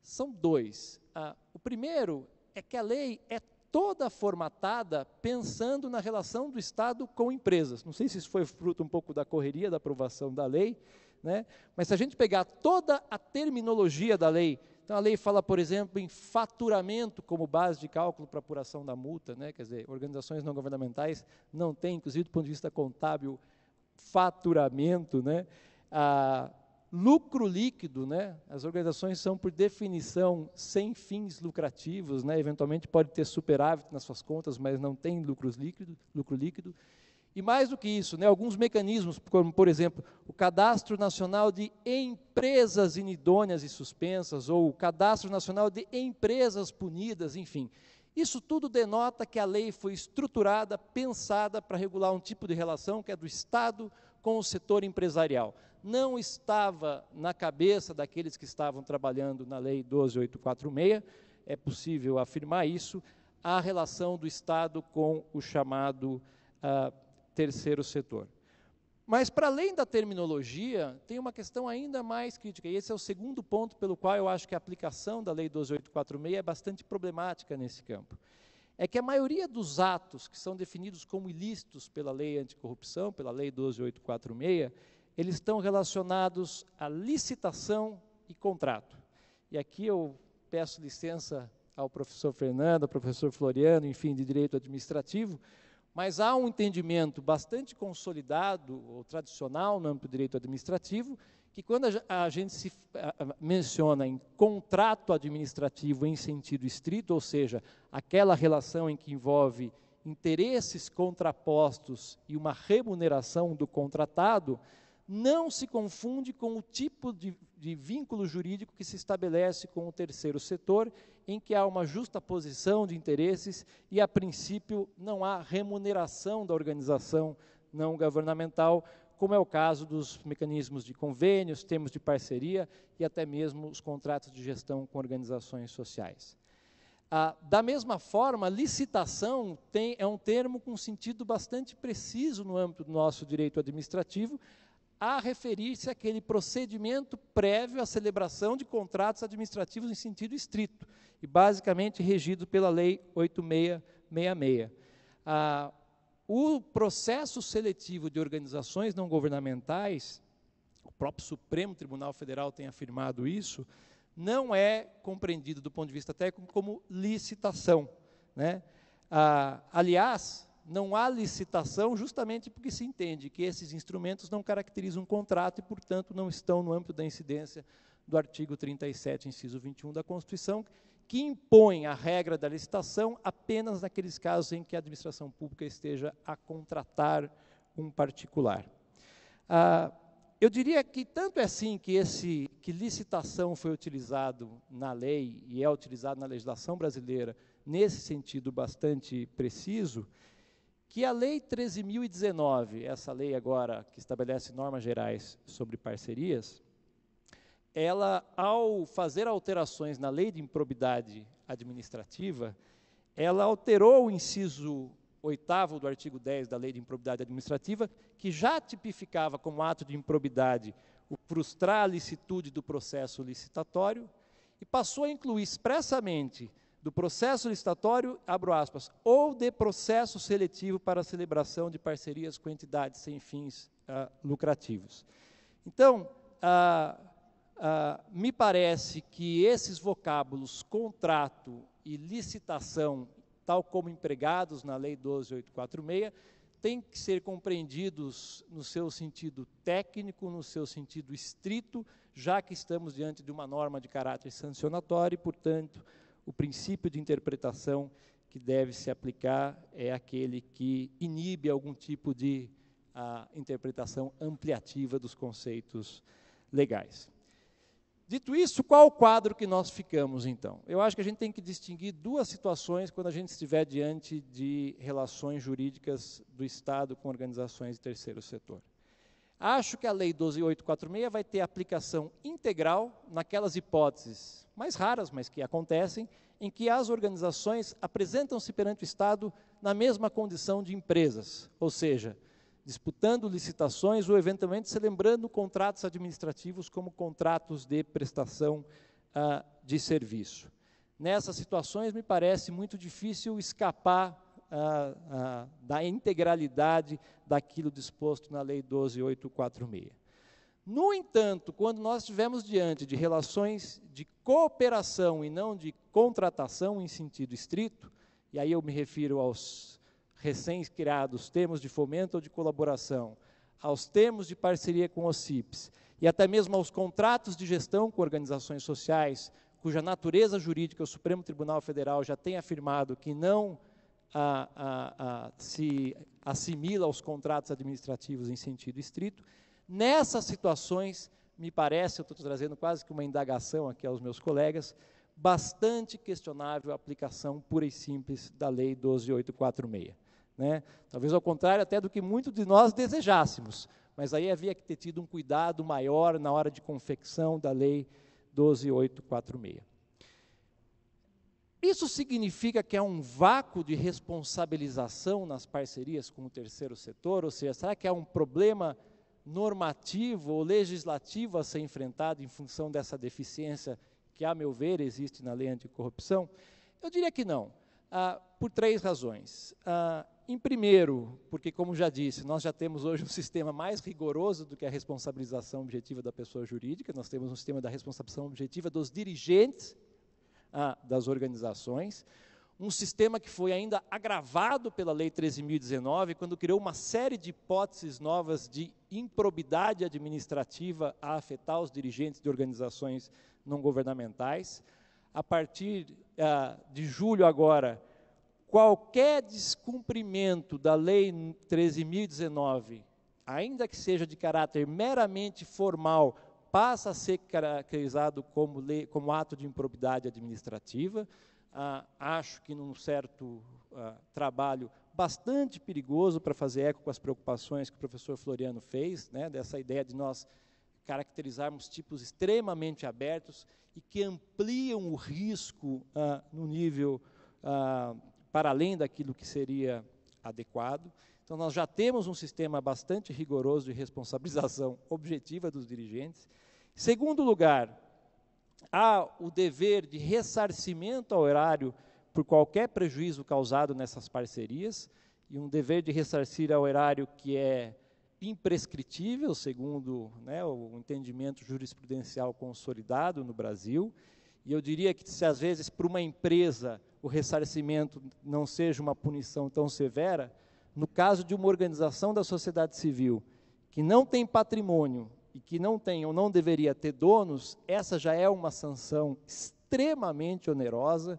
São dois. Ah, o primeiro é que a lei é toda formatada pensando na relação do Estado com empresas. Não sei se isso foi fruto um pouco da correria da aprovação da lei, né? mas se a gente pegar toda a terminologia da lei, então a lei fala, por exemplo, em faturamento como base de cálculo para apuração da multa, né? quer dizer, organizações não governamentais não têm, inclusive do ponto de vista contábil, faturamento, né? Ah, lucro líquido, né? As organizações são por definição sem fins lucrativos, né? Eventualmente pode ter superávit nas suas contas, mas não tem lucros líquido, lucro líquido. E mais do que isso, né, alguns mecanismos, como por exemplo, o Cadastro Nacional de Empresas Inidôneas e Suspensas ou o Cadastro Nacional de Empresas Punidas, enfim. Isso tudo denota que a lei foi estruturada, pensada para regular um tipo de relação que é do Estado com o setor empresarial não estava na cabeça daqueles que estavam trabalhando na Lei 12846, é possível afirmar isso, a relação do Estado com o chamado ah, terceiro setor. Mas, para além da terminologia, tem uma questão ainda mais crítica, e esse é o segundo ponto pelo qual eu acho que a aplicação da Lei 12846 é bastante problemática nesse campo é que a maioria dos atos que são definidos como ilícitos pela lei anticorrupção, pela lei 12846, eles estão relacionados a licitação e contrato. E aqui eu peço licença ao professor Fernando, ao professor Floriano, enfim, de direito administrativo, mas há um entendimento bastante consolidado ou tradicional no âmbito do direito administrativo que quando a gente se menciona em contrato administrativo em sentido estrito, ou seja, aquela relação em que envolve interesses contrapostos e uma remuneração do contratado, não se confunde com o tipo de, de vínculo jurídico que se estabelece com o terceiro setor, em que há uma justa posição de interesses e, a princípio, não há remuneração da organização não governamental, como é o caso dos mecanismos de convênios, termos de parceria e até mesmo os contratos de gestão com organizações sociais. Ah, da mesma forma, licitação tem, é um termo com sentido bastante preciso no âmbito do nosso direito administrativo, a referir-se àquele procedimento prévio à celebração de contratos administrativos em sentido estrito, e basicamente regido pela Lei 8666. Ah, o processo seletivo de organizações não governamentais, o próprio Supremo Tribunal Federal tem afirmado isso, não é compreendido do ponto de vista técnico como licitação. Né? Ah, aliás, não há licitação, justamente porque se entende que esses instrumentos não caracterizam um contrato e, portanto, não estão no âmbito da incidência do artigo 37, inciso 21 da Constituição, que impõe a regra da licitação apenas naqueles casos em que a administração pública esteja a contratar um particular. Ah, eu diria que tanto é assim que esse que licitação foi utilizado na lei e é utilizado na legislação brasileira nesse sentido bastante preciso, que a Lei 13.019, essa lei agora que estabelece normas gerais sobre parcerias, ela, ao fazer alterações na Lei de Improbidade Administrativa, ela alterou o inciso 8 do artigo 10 da Lei de Improbidade Administrativa, que já tipificava como ato de improbidade o frustrar a licitude do processo licitatório, e passou a incluir expressamente do processo licitatório, abro aspas, ou de processo seletivo para celebração de parcerias com entidades sem fins ah, lucrativos. Então, ah, ah, me parece que esses vocábulos contrato e licitação, tal como empregados na Lei 12846, têm que ser compreendidos no seu sentido técnico, no seu sentido estrito, já que estamos diante de uma norma de caráter sancionatório e, portanto, o princípio de interpretação que deve se aplicar é aquele que inibe algum tipo de a, interpretação ampliativa dos conceitos legais. Dito isso, qual o quadro que nós ficamos então? Eu acho que a gente tem que distinguir duas situações quando a gente estiver diante de relações jurídicas do Estado com organizações de terceiro setor. Acho que a Lei 12846 vai ter aplicação integral naquelas hipóteses mais raras, mas que acontecem, em que as organizações apresentam-se perante o Estado na mesma condição de empresas, ou seja, disputando licitações ou eventualmente celebrando contratos administrativos como contratos de prestação ah, de serviço. Nessas situações, me parece muito difícil escapar ah, ah, da integralidade daquilo disposto na Lei 12846. No entanto, quando nós estivermos diante de relações de cooperação e não de contratação em sentido estrito, e aí eu me refiro aos recém-criados termos de fomento ou de colaboração, aos termos de parceria com os CIPs e até mesmo aos contratos de gestão com organizações sociais, cuja natureza jurídica o Supremo Tribunal Federal já tem afirmado que não a, a, a, se assimila aos contratos administrativos em sentido estrito, nessas situações me parece, eu estou trazendo quase que uma indagação aqui aos meus colegas, bastante questionável a aplicação pura e simples da Lei 12846. Né? Talvez ao contrário até do que muitos de nós desejássemos, mas aí havia que ter tido um cuidado maior na hora de confecção da Lei 12846. Isso significa que há um vácuo de responsabilização nas parcerias com o terceiro setor? Ou seja, será que há um problema normativo ou legislativo a ser enfrentado em função dessa deficiência que, a meu ver, existe na lei anticorrupção? Eu diria que não, ah, por três razões. Ah, em primeiro, porque, como já disse, nós já temos hoje um <laughs> sistema mais rigoroso do que a responsabilização objetiva da pessoa jurídica, nós temos um sistema da responsabilização objetiva dos dirigentes ah, das organizações um sistema que foi ainda agravado pela Lei 13.019, quando criou uma série de hipóteses novas de improbidade administrativa a afetar os dirigentes de organizações não governamentais. A partir uh, de julho agora, qualquer descumprimento da Lei 13.019, ainda que seja de caráter meramente formal, passa a ser caracterizado como, lei, como ato de improbidade administrativa ah, acho que num certo ah, trabalho bastante perigoso para fazer eco com as preocupações que o professor Floriano fez, né, dessa ideia de nós caracterizarmos tipos extremamente abertos e que ampliam o risco ah, no nível ah, para além daquilo que seria adequado. Então, nós já temos um sistema bastante rigoroso de responsabilização <laughs> objetiva dos dirigentes. Segundo lugar, há o dever de ressarcimento ao erário por qualquer prejuízo causado nessas parcerias, e um dever de ressarcir ao erário que é imprescritível, segundo né, o entendimento jurisprudencial consolidado no Brasil. E eu diria que, se às vezes para uma empresa o ressarcimento não seja uma punição tão severa, no caso de uma organização da sociedade civil que não tem patrimônio e que não tem ou não deveria ter donos, essa já é uma sanção extremamente onerosa.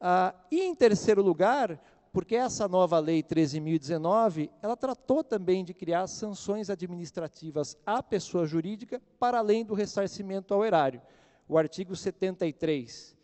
Ah, e em terceiro lugar, porque essa nova lei 13.019, ela tratou também de criar sanções administrativas à pessoa jurídica para além do ressarcimento ao erário. O artigo 73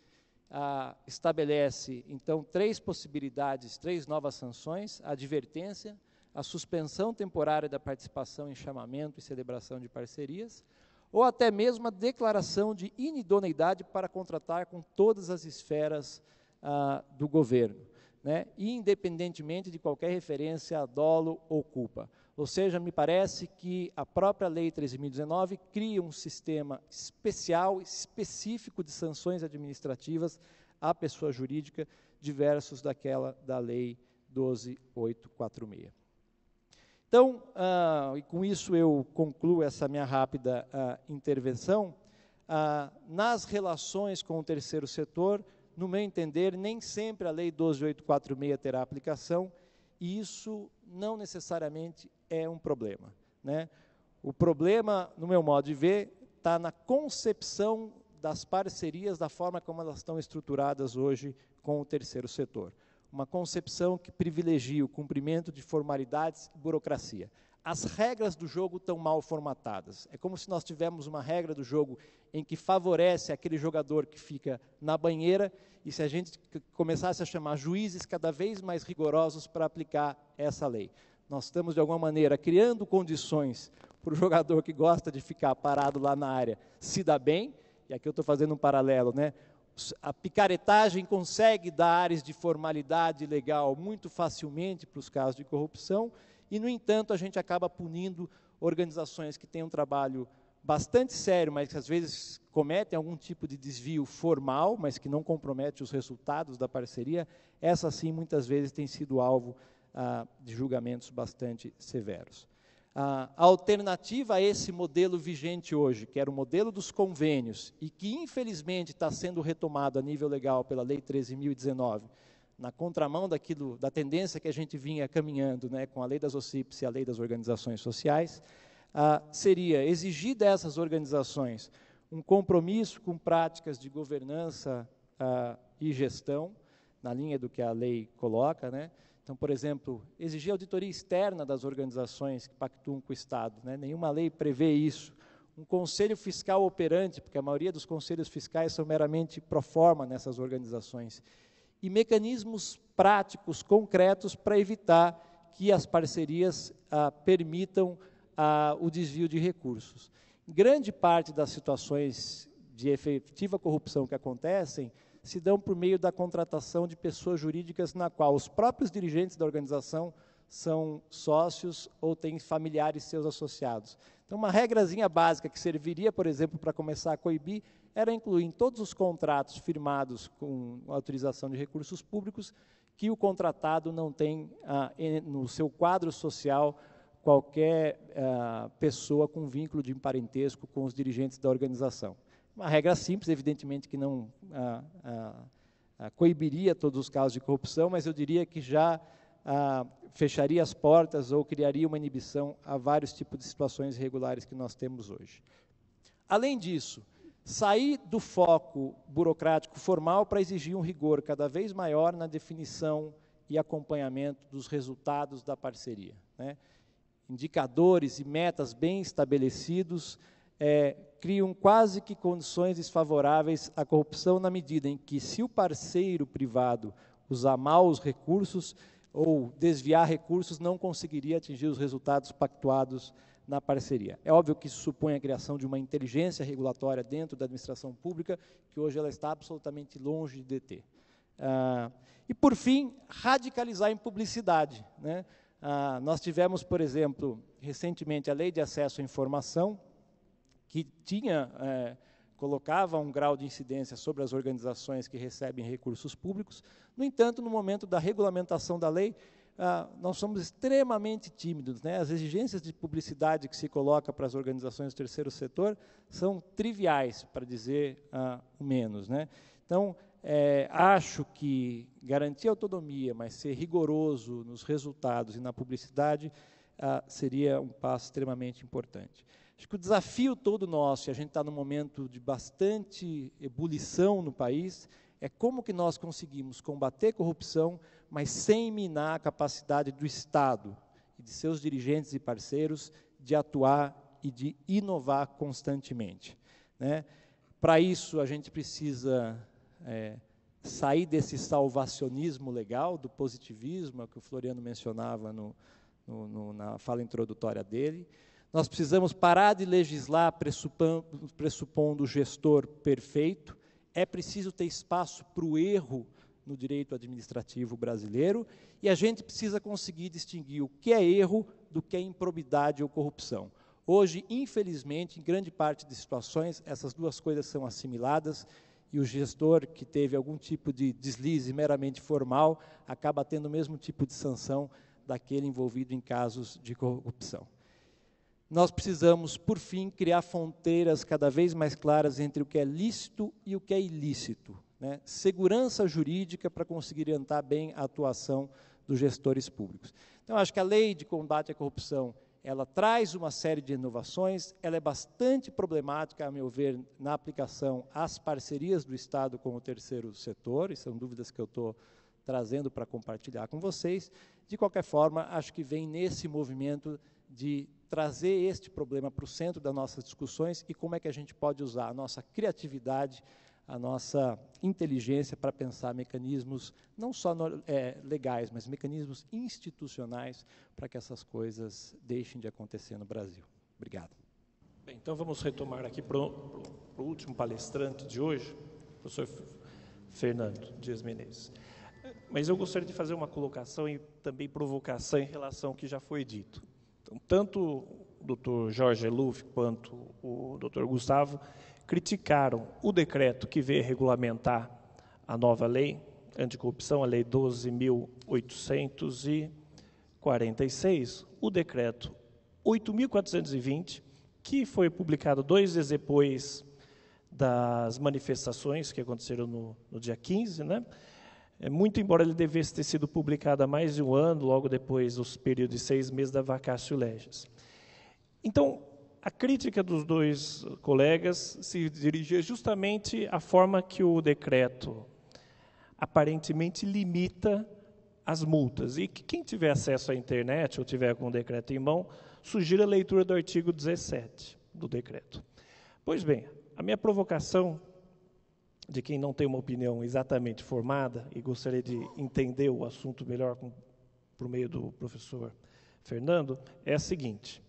ah, estabelece, então, três possibilidades, três novas sanções, advertência, a suspensão temporária da participação em chamamento e celebração de parcerias, ou até mesmo a declaração de inidoneidade para contratar com todas as esferas ah, do governo, né, independentemente de qualquer referência a dolo ou culpa. Ou seja, me parece que a própria Lei 13.019 cria um sistema especial, específico de sanções administrativas à pessoa jurídica, diversos daquela da Lei 12.846. Então, ah, e com isso eu concluo essa minha rápida ah, intervenção. Ah, nas relações com o terceiro setor, no meu entender, nem sempre a Lei 12846 terá aplicação, e isso não necessariamente é um problema. Né? O problema, no meu modo de ver, está na concepção das parcerias, da forma como elas estão estruturadas hoje com o terceiro setor uma concepção que privilegia o cumprimento de formalidades e burocracia. As regras do jogo estão mal formatadas. É como se nós tivéssemos uma regra do jogo em que favorece aquele jogador que fica na banheira, e se a gente começasse a chamar juízes cada vez mais rigorosos para aplicar essa lei. Nós estamos, de alguma maneira, criando condições para o jogador que gosta de ficar parado lá na área se dar bem, e aqui eu estou fazendo um paralelo, né? a picaretagem consegue dar áreas de formalidade legal muito facilmente para os casos de corrupção, e, no entanto, a gente acaba punindo organizações que têm um trabalho bastante sério, mas que às vezes cometem algum tipo de desvio formal, mas que não compromete os resultados da parceria, essa sim muitas vezes tem sido alvo ah, de julgamentos bastante severos a alternativa a esse modelo vigente hoje, que era o modelo dos convênios, e que infelizmente está sendo retomado a nível legal pela Lei 13.019, na contramão daquilo, da tendência que a gente vinha caminhando né, com a Lei das OCIPs e a Lei das Organizações Sociais, ah, seria exigir dessas organizações um compromisso com práticas de governança ah, e gestão, na linha do que a lei coloca, né, então, por exemplo, exigir auditoria externa das organizações que pactuam com o Estado. Né? Nenhuma lei prevê isso. Um conselho fiscal operante, porque a maioria dos conselhos fiscais são meramente pro forma nessas organizações. E mecanismos práticos, concretos, para evitar que as parcerias ah, permitam ah, o desvio de recursos. Grande parte das situações de efetiva corrupção que acontecem se dão por meio da contratação de pessoas jurídicas na qual os próprios dirigentes da organização são sócios ou têm familiares seus associados. Então, uma regrazinha básica que serviria, por exemplo, para começar a coibir, era incluir em todos os contratos firmados com autorização de recursos públicos que o contratado não tem ah, no seu quadro social qualquer ah, pessoa com vínculo de parentesco com os dirigentes da organização. Uma regra simples, evidentemente que não ah, ah, coibiria todos os casos de corrupção, mas eu diria que já ah, fecharia as portas ou criaria uma inibição a vários tipos de situações irregulares que nós temos hoje. Além disso, sair do foco burocrático formal para exigir um rigor cada vez maior na definição e acompanhamento dos resultados da parceria. Né? Indicadores e metas bem estabelecidos, é, criam quase que condições desfavoráveis à corrupção na medida em que, se o parceiro privado usar mal os recursos ou desviar recursos, não conseguiria atingir os resultados pactuados na parceria. É óbvio que isso supõe a criação de uma inteligência regulatória dentro da administração pública, que hoje ela está absolutamente longe de deter. Ah, e, por fim, radicalizar em publicidade. Né? Ah, nós tivemos, por exemplo, recentemente a Lei de Acesso à Informação, que tinha é, colocava um grau de incidência sobre as organizações que recebem recursos públicos. No entanto, no momento da regulamentação da lei, ah, nós somos extremamente tímidos. Né? As exigências de publicidade que se coloca para as organizações do terceiro setor são triviais, para dizer ah, o menos. Né? Então, é, acho que garantir autonomia, mas ser rigoroso nos resultados e na publicidade ah, seria um passo extremamente importante. Acho que o desafio todo nosso, e a gente está num momento de bastante ebulição no país, é como que nós conseguimos combater corrupção, mas sem minar a capacidade do Estado e de seus dirigentes e parceiros de atuar e de inovar constantemente. Né? Para isso, a gente precisa é, sair desse salvacionismo legal, do positivismo é que o Floriano mencionava no, no, no, na fala introdutória dele, nós precisamos parar de legislar pressupondo, pressupondo o gestor perfeito. É preciso ter espaço para o erro no direito administrativo brasileiro e a gente precisa conseguir distinguir o que é erro do que é improbidade ou corrupção. Hoje, infelizmente, em grande parte de situações, essas duas coisas são assimiladas e o gestor que teve algum tipo de deslize meramente formal acaba tendo o mesmo tipo de sanção daquele envolvido em casos de corrupção nós precisamos, por fim, criar fronteiras cada vez mais claras entre o que é lícito e o que é ilícito. Né? Segurança jurídica para conseguir orientar bem a atuação dos gestores públicos. Então, acho que a lei de combate à corrupção ela traz uma série de inovações, ela é bastante problemática, a meu ver, na aplicação às parcerias do Estado com o terceiro setor, e são dúvidas que eu estou trazendo para compartilhar com vocês. De qualquer forma, acho que vem nesse movimento de trazer este problema para o centro das nossas discussões e como é que a gente pode usar a nossa criatividade, a nossa inteligência para pensar mecanismos não só no, é, legais, mas mecanismos institucionais para que essas coisas deixem de acontecer no Brasil. Obrigado. Bem, então vamos retomar aqui para o último palestrante de hoje, o professor Fernando Dias Menezes. Mas eu gostaria de fazer uma colocação e também provocação em relação ao que já foi dito. Então, tanto o Dr. Jorge Eluf quanto o Dr. Gustavo criticaram o decreto que veio regulamentar a nova lei anticorrupção, a lei 12846, o decreto 8420, que foi publicado dois dias depois das manifestações que aconteceram no, no dia 15, né? É, muito embora ele devesse ter sido publicado há mais de um ano, logo depois dos períodos de seis meses da vacácio Legis. Então, a crítica dos dois colegas se dirigia justamente à forma que o decreto aparentemente limita as multas. E que quem tiver acesso à internet ou tiver algum decreto em mão, sugiro a leitura do artigo 17 do decreto. Pois bem, a minha provocação de quem não tem uma opinião exatamente formada e gostaria de entender o assunto melhor com, por meio do professor Fernando, é a seguinte: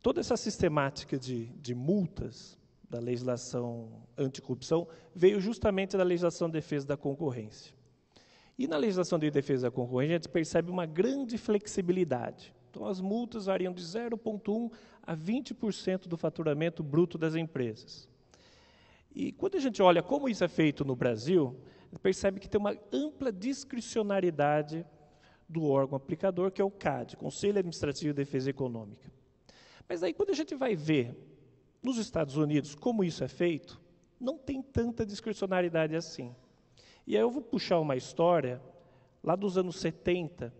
toda essa sistemática de, de multas da legislação anticorrupção veio justamente da legislação de defesa da concorrência. E na legislação de defesa da concorrência, a gente percebe uma grande flexibilidade. Então, as multas variam de 0,1% a 20% do faturamento bruto das empresas. E quando a gente olha como isso é feito no Brasil, percebe que tem uma ampla discricionariedade do órgão aplicador, que é o CAD, Conselho Administrativo de Defesa Econômica. Mas aí, quando a gente vai ver nos Estados Unidos como isso é feito, não tem tanta discricionariedade assim. E aí eu vou puxar uma história lá dos anos 70,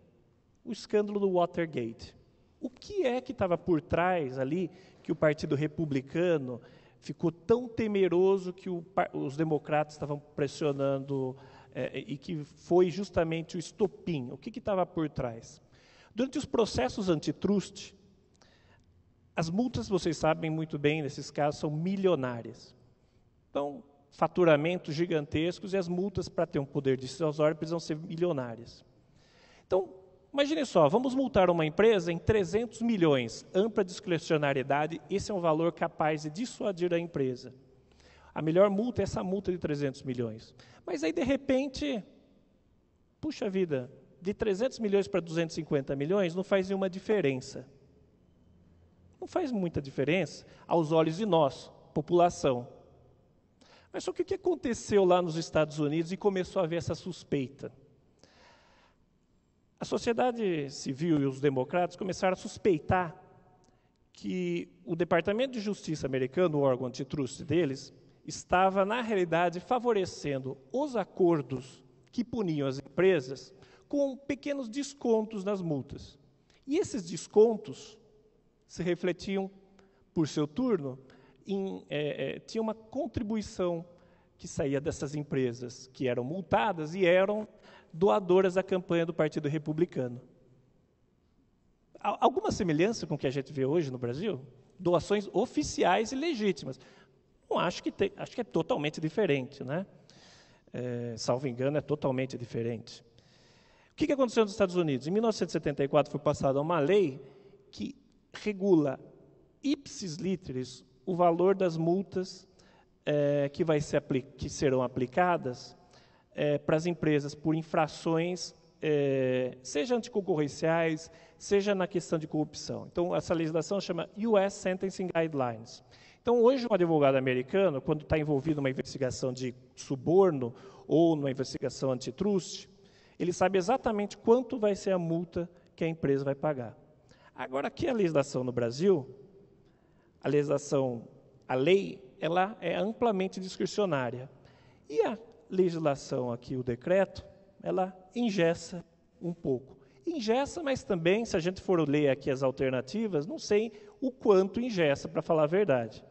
o escândalo do Watergate. O que é que estava por trás ali que o Partido Republicano ficou tão temeroso que o, os democratas estavam pressionando é, e que foi justamente o estopim. O que estava por trás? Durante os processos antitrust, as multas, vocês sabem muito bem, nesses casos, são milionárias. Então, faturamentos gigantescos e as multas para ter um poder de decisório precisam ser milionárias. Então, Imagine só, vamos multar uma empresa em 300 milhões, ampla discrecionalidade. esse é um valor capaz de dissuadir a empresa. A melhor multa é essa multa de 300 milhões. Mas aí, de repente, puxa vida, de 300 milhões para 250 milhões não faz nenhuma diferença. Não faz muita diferença aos olhos de nós, população. Mas só que o que aconteceu lá nos Estados Unidos e começou a haver essa suspeita? A sociedade civil e os democratas começaram a suspeitar que o Departamento de Justiça americano, o órgão antitruste deles, estava, na realidade, favorecendo os acordos que puniam as empresas com pequenos descontos nas multas. E esses descontos se refletiam, por seu turno, em, é, é, tinha uma contribuição que saía dessas empresas que eram multadas e eram doadoras à campanha do Partido Republicano. Alguma semelhança com o que a gente vê hoje no Brasil? Doações oficiais e legítimas. Não acho que tem, acho que é totalmente diferente, né? É, salvo engano, é totalmente diferente. O que aconteceu nos Estados Unidos? Em 1974 foi passada uma lei que regula ipsis literis o valor das multas é, que, vai ser, que serão aplicadas é, eh, para as empresas por infrações, é, seja anticoncorrenciais, seja na questão de corrupção. Então, essa legislação chama US Sentencing Guidelines. Então, hoje, um advogado americano, quando está envolvido numa investigação de suborno ou numa investigação antitrust, ele sabe exatamente quanto vai ser a multa que a empresa vai pagar. Agora, aqui a legislação no Brasil, a legislação, a lei, ela é amplamente discricionária. E a legislação aqui, o decreto, ela engessa um pouco. Engessa, mas também, se a gente for ler aqui as alternativas, não sei o quanto engessa, para falar a verdade.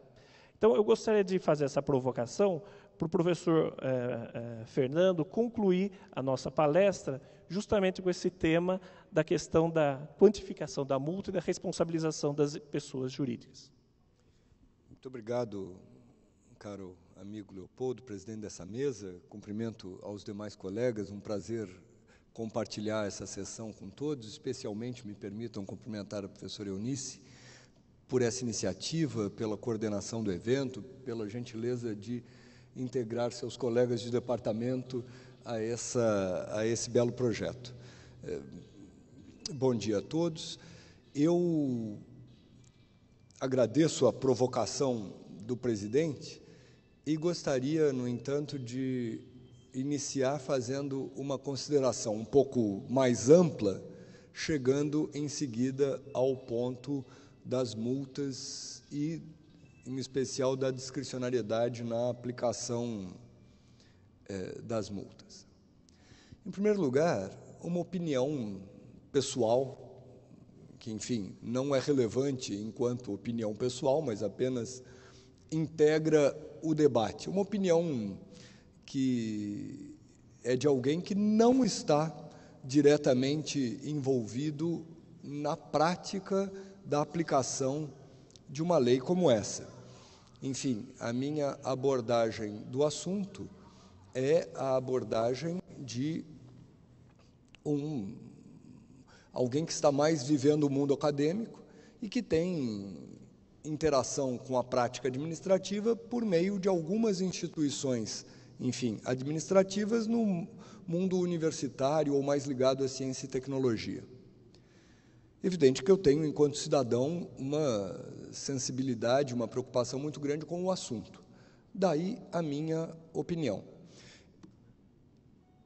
Então, eu gostaria de fazer essa provocação para o professor eh, eh, Fernando concluir a nossa palestra justamente com esse tema da questão da quantificação da multa e da responsabilização das pessoas jurídicas. Muito obrigado, caro amigo Leopoldo, presidente dessa mesa, cumprimento aos demais colegas, um prazer compartilhar essa sessão com todos, especialmente me permitam cumprimentar a professora Eunice por essa iniciativa, pela coordenação do evento, pela gentileza de integrar seus colegas de departamento a, essa, a esse belo projeto. É, bom dia a todos. Eu agradeço a provocação do presidente e gostaria, no entanto, de iniciar fazendo uma consideração um pouco mais ampla, chegando em seguida ao ponto das multas e, em especial, da discricionariedade na aplicação eh, das multas. Em primeiro lugar, uma opinião pessoal, que, enfim, não é relevante enquanto opinião pessoal, mas apenas integra o debate. Uma opinião que é de alguém que não está diretamente envolvido na prática da aplicação de uma lei como essa. Enfim, a minha abordagem do assunto é a abordagem de um alguém que está mais vivendo o mundo acadêmico e que tem interação com a prática administrativa por meio de algumas instituições, enfim, administrativas no mundo universitário ou mais ligado à ciência e tecnologia. Evidente que eu tenho, enquanto cidadão, uma sensibilidade, uma preocupação muito grande com o assunto. Daí a minha opinião.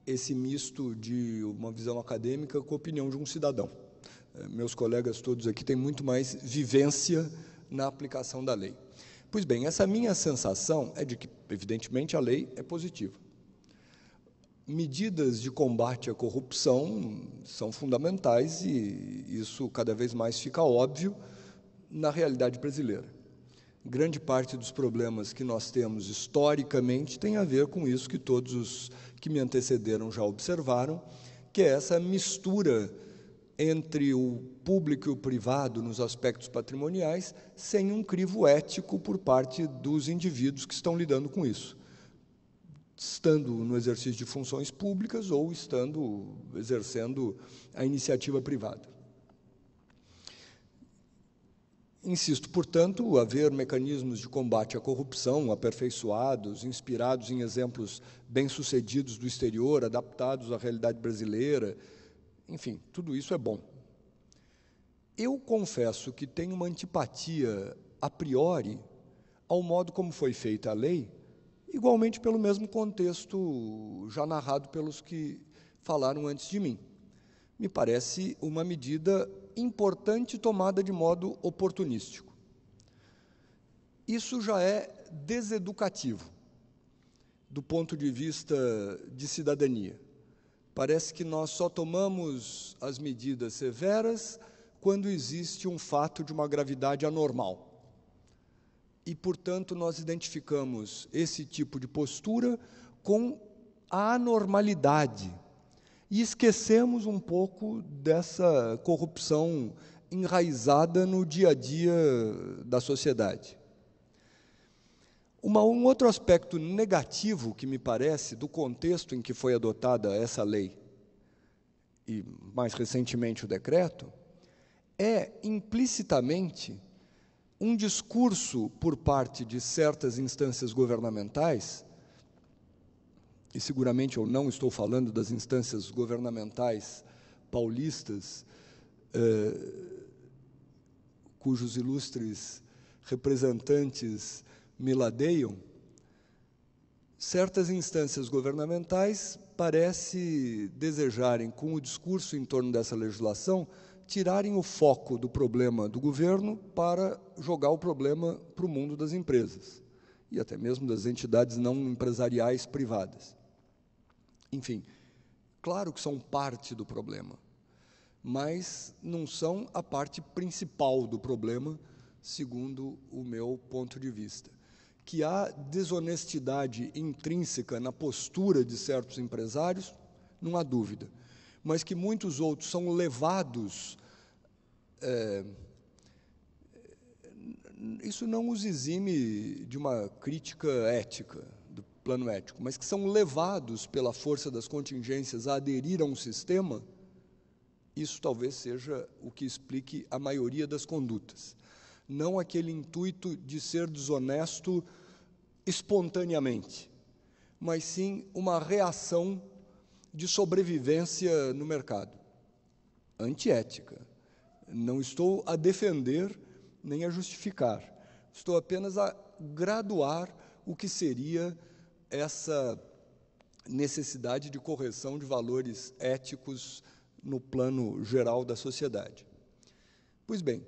Esse misto de uma visão acadêmica com a opinião de um cidadão. Eh, meus colegas todos aqui têm muito mais vivência na aplicação da lei. Pois bem, essa minha sensação é de que, evidentemente, a lei é positiva. Medidas de combate à corrupção são fundamentais e isso cada vez mais fica óbvio na realidade brasileira. Grande parte dos problemas que nós temos historicamente tem a ver com isso que todos os que me antecederam já observaram, que é essa mistura entre o público e o privado nos aspectos patrimoniais, sem um crivo ético por parte dos indivíduos que estão lidando com isso, estando no exercício de funções públicas ou estando exercendo a iniciativa privada. Insisto, portanto, haver mecanismos de combate à corrupção aperfeiçoados, inspirados em exemplos bem-sucedidos do exterior, adaptados à realidade brasileira, enfim, tudo isso é bom. Eu confesso que tenho uma antipatia a priori ao modo como foi feita a lei, igualmente pelo mesmo contexto já narrado pelos que falaram antes de mim. Me parece uma medida importante tomada de modo oportunístico. Isso já é deseducativo do ponto de vista de cidadania. Parece que nós só tomamos as medidas severas quando existe um fato de uma gravidade anormal. E, portanto, nós identificamos esse tipo de postura com a anormalidade e esquecemos um pouco dessa corrupção enraizada no dia a dia da sociedade. Uma, um outro aspecto negativo que me parece do contexto em que foi adotada essa lei e mais recentemente o decreto é implicitamente um discurso por parte de certas instâncias governamentais e seguramente eu não estou falando das instâncias governamentais paulistas eh, cujos ilustres representantes me ladeiam, certas instâncias governamentais parece desejarem, com o discurso em torno dessa legislação, tirarem o foco do problema do governo para jogar o problema para o mundo das empresas e até mesmo das entidades não empresariais privadas. Enfim, claro que são parte do problema, mas não são a parte principal do problema, segundo o meu ponto de vista que há desonestidade intrínseca na postura de certos empresários, não há dúvida, mas que muitos outros são levados. É, isso não os exime de uma crítica ética, do plano ético, mas que são levados pela força das contingências a aderir a um sistema, isso talvez seja o que explique a maioria das condutas não aquele intuito de ser desonesto espontaneamente, mas sim uma reação de sobrevivência no mercado. Antiética. Não estou a defender nem a justificar, estou apenas a graduar o que seria essa necessidade de correção de valores éticos no plano geral da sociedade. Pois bem,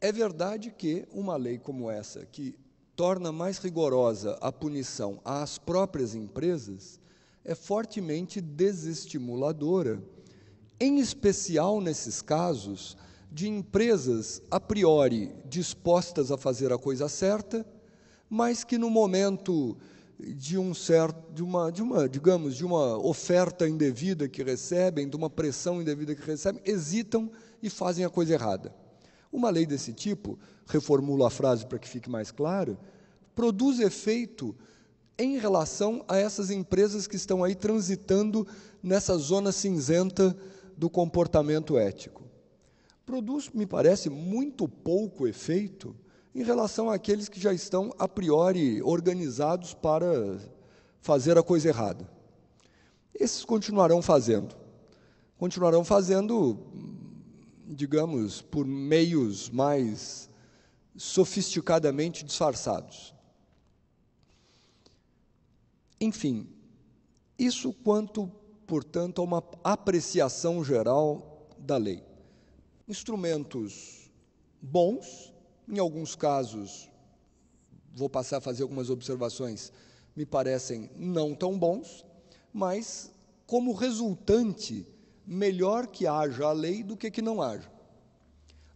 é verdade que uma lei como essa, que torna mais rigorosa a punição às próprias empresas, é fortemente desestimuladora, em especial nesses casos de empresas a priori dispostas a fazer a coisa certa, mas que no momento de um certo de uma de uma digamos de uma oferta indevida que recebem, de uma pressão indevida que recebem, hesitam e fazem a coisa errada. Uma lei desse tipo, reformulo a frase para que fique mais claro, produz efeito em relação a essas empresas que estão aí transitando nessa zona cinzenta do comportamento ético. Produz, me parece, muito pouco efeito em relação àqueles que já estão a priori organizados para fazer a coisa errada. Esses continuarão fazendo. Continuarão fazendo digamos, por meios mais sofisticadamente disfarçados. Enfim, isso quanto, portanto, a uma apreciação geral da lei. Instrumentos bons, em alguns casos, vou passar a fazer algumas observações, me parecem não tão bons, mas como resultante melhor que haja a lei do que que não haja.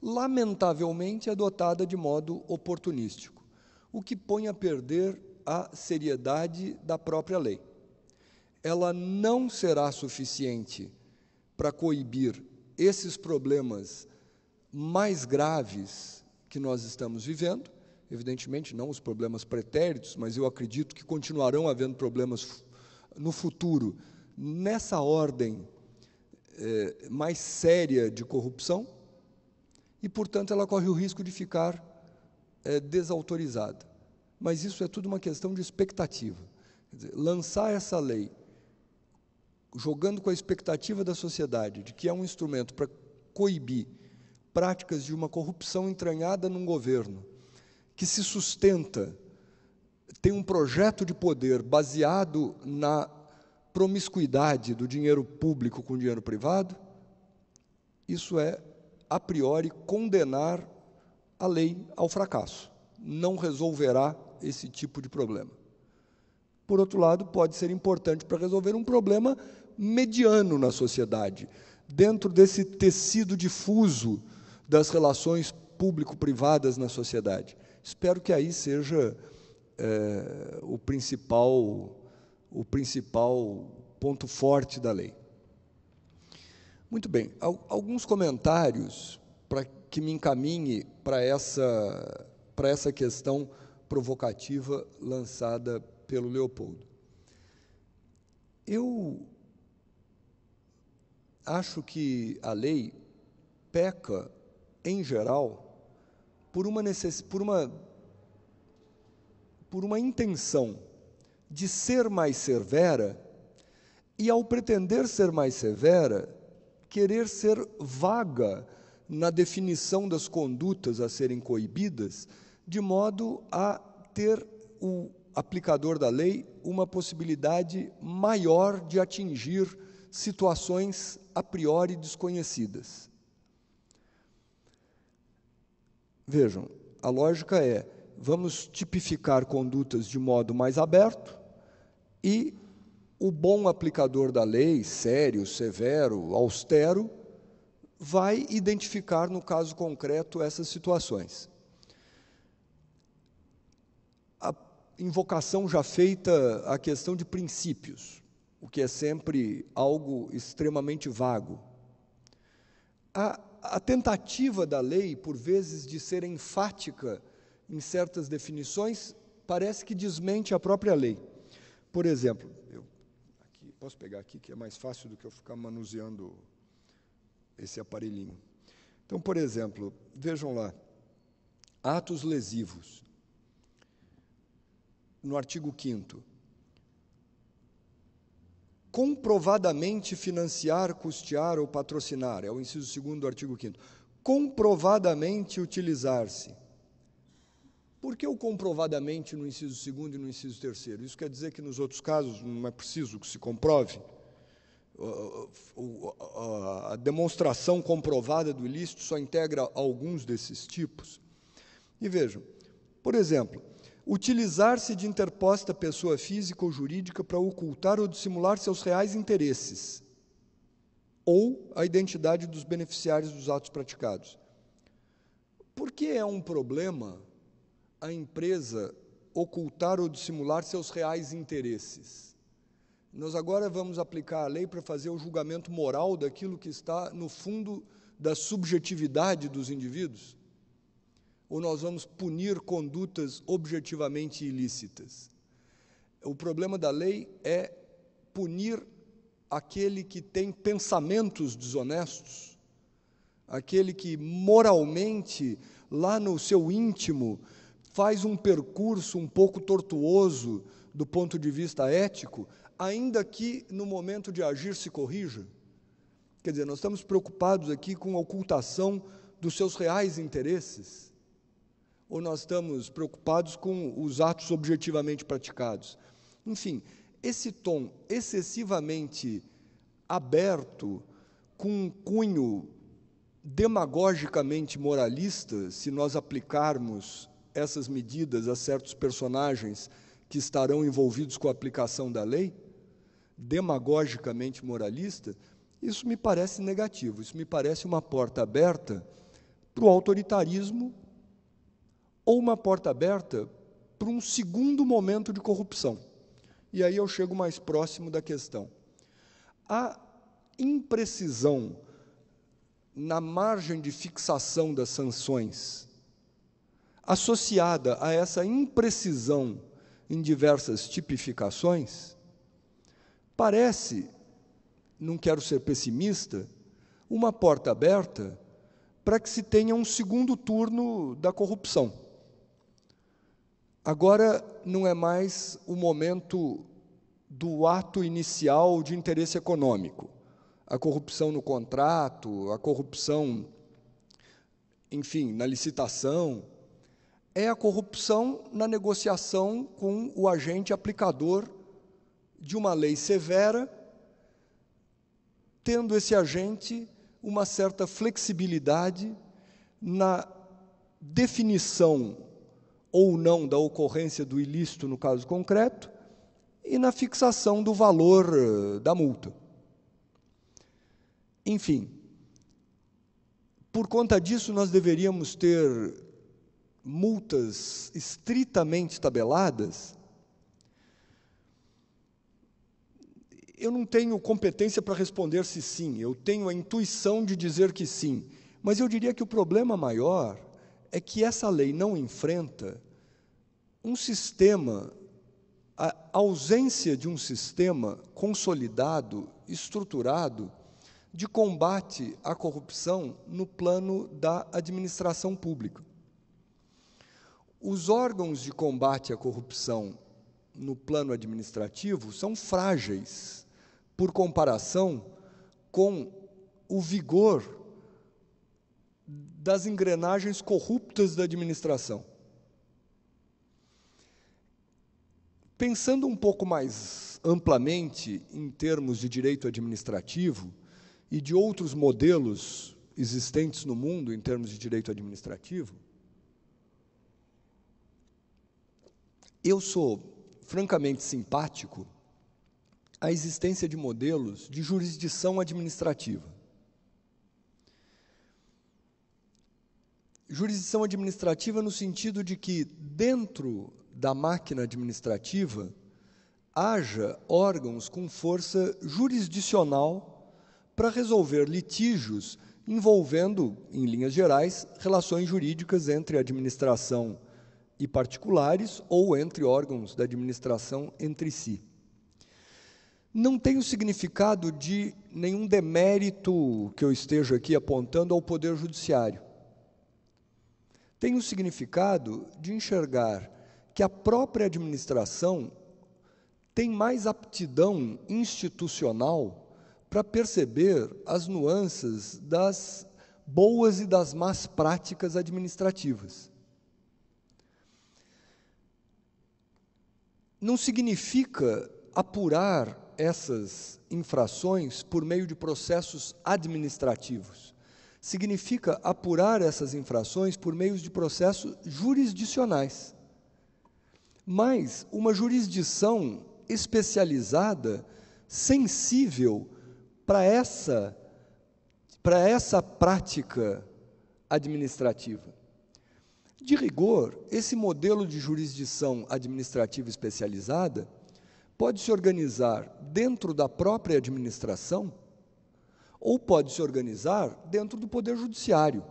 Lamentavelmente é adotada de modo oportunístico, o que põe a perder a seriedade da própria lei. Ela não será suficiente para coibir esses problemas mais graves que nós estamos vivendo, evidentemente não os problemas pretéritos, mas eu acredito que continuarão havendo problemas no futuro nessa ordem é, mais séria de corrupção e, portanto, ela corre o risco de ficar é, desautorizada. Mas isso é tudo uma questão de expectativa. Dizer, lançar essa lei jogando com a expectativa da sociedade de que é um instrumento para coibir práticas de uma corrupção entranhada num governo que se sustenta, tem um projeto de poder baseado na promiscuidade do dinheiro público com o dinheiro privado, isso é, a priori, condenar a lei ao fracasso. Não resolverá esse tipo de problema. Por outro lado, pode ser importante para resolver um problema mediano na sociedade, dentro desse tecido difuso das relações público-privadas na sociedade. Espero que aí seja é, o principal o principal ponto forte da lei. Muito bem, alguns comentários para que me encaminhe para essa, para essa questão provocativa lançada pelo Leopoldo. Eu acho que a lei peca, em geral, por uma, necess... por uma... por uma intenção de ser mais severa e, ao pretender ser mais severa, querer ser vaga na definição das condutas a serem coibidas, de modo a ter o aplicador da lei uma possibilidade maior de atingir situações a priori desconhecidas. Vejam, a lógica é: vamos tipificar condutas de modo mais aberto, e o bom aplicador da lei, sério, severo, austero, vai identificar no caso concreto essas situações. A invocação já feita à questão de princípios, o que é sempre algo extremamente vago. A, a tentativa da lei, por vezes, de ser enfática em certas definições, parece que desmente a própria lei. Por exemplo, eu aqui, posso pegar aqui que é mais fácil do que eu ficar manuseando esse aparelhinho. Então, por exemplo, vejam lá, atos lesivos. No artigo 5 comprovadamente financiar, custear ou patrocinar, é o inciso 2 do artigo 5 comprovadamente utilizar-se por que o comprovadamente no inciso segundo e no inciso terceiro? Isso quer dizer que nos outros casos não é preciso que se comprove? A demonstração comprovada do ilícito só integra alguns desses tipos. E vejam, por exemplo, utilizar-se de interposta pessoa física ou jurídica para ocultar ou dissimular seus reais interesses ou a identidade dos beneficiários dos atos praticados. Por que é um problema a empresa ocultar ou dissimular seus reais interesses. Nós agora vamos aplicar a lei para fazer o julgamento moral daquilo que está no fundo da subjetividade dos indivíduos? Ou nós vamos punir condutas objetivamente ilícitas? O problema da lei é punir aquele que tem pensamentos desonestos, aquele que moralmente, lá no seu íntimo, faz um percurso um pouco tortuoso do ponto de vista ético, ainda que no momento de agir se corrija. Quer dizer, nós estamos preocupados aqui com a ocultação dos seus reais interesses? Ou nós estamos preocupados com os atos objetivamente praticados? Enfim, esse tom excessivamente aberto, com um cunho demagogicamente moralista, se nós aplicarmos essas medidas a certos personagens que estarão envolvidos com a aplicação da lei, demagogicamente moralista, isso me parece negativo, isso me parece uma porta aberta para o autoritarismo ou uma porta aberta para um segundo momento de corrupção. E aí eu chego mais próximo da questão. A imprecisão na margem de fixação das sanções associada a essa imprecisão em diversas tipificações, parece, não quero ser pessimista, uma porta aberta para que se tenha um segundo turno da corrupção. Agora não é mais o momento do ato inicial de interesse econômico. A corrupção no contrato, a corrupção, enfim, na licitação, é a corrupção na negociação com o agente aplicador de uma lei severa, tendo esse agente uma certa flexibilidade na definição ou não da ocorrência do ilícito no caso concreto e na fixação do valor eh, da multa. Enfim, por conta disso nós deveríamos ter multas estritamente tabeladas, eu não tenho competência para responder se sim, eu tenho a intuição de dizer que sim, mas eu diria que o problema maior é que essa lei não enfrenta um sistema, a ausência de um sistema consolidado, estruturado, de combate à corrupção no plano da administração pública. Os órgãos de combate à corrupção no plano administrativo são frágeis por comparação com o vigor das engrenagens corruptas da administração. Pensando um pouco mais amplamente em termos de direito administrativo e de outros modelos existentes no mundo em termos de direito administrativo, Eu sou francamente simpático à existência de modelos de jurisdição administrativa. Jurisdição administrativa no sentido de que, dentro da máquina administrativa, haja órgãos com força jurisdicional para resolver litígios envolvendo, em linhas gerais, relações jurídicas entre a administração e particulares ou entre órgãos da administração entre si. Não tem o significado de nenhum demérito que eu esteja aqui apontando ao Poder Judiciário. Tem o significado de enxergar que a própria administração tem mais aptidão institucional para perceber as nuances das boas e das más práticas administrativas. não significa apurar essas infrações por meio de processos administrativos. Significa apurar essas infrações por meio de processos jurisdicionais. Mas uma jurisdição especializada, sensível para essa, para essa prática administrativa. De rigor, esse modelo de jurisdição administrativa especializada pode se organizar dentro da própria administração ou pode se organizar dentro do Poder Judiciário.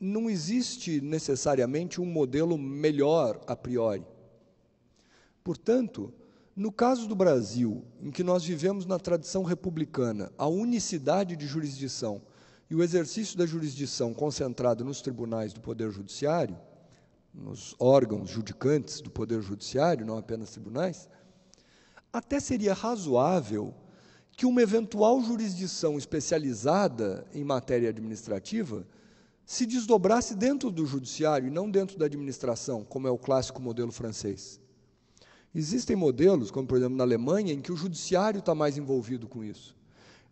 Não existe necessariamente um modelo melhor a priori. Portanto, no caso do Brasil, em que nós vivemos na tradição republicana, a unicidade de jurisdição e o exercício da jurisdição concentrado nos tribunais do Poder Judiciário, nos órgãos judicantes do Poder Judiciário, não apenas tribunais, até seria razoável que uma eventual jurisdição especializada em matéria administrativa se desdobrasse dentro do judiciário e não dentro da administração, como é o clássico modelo francês. Existem modelos, como por exemplo na Alemanha, em que o judiciário está mais envolvido com isso.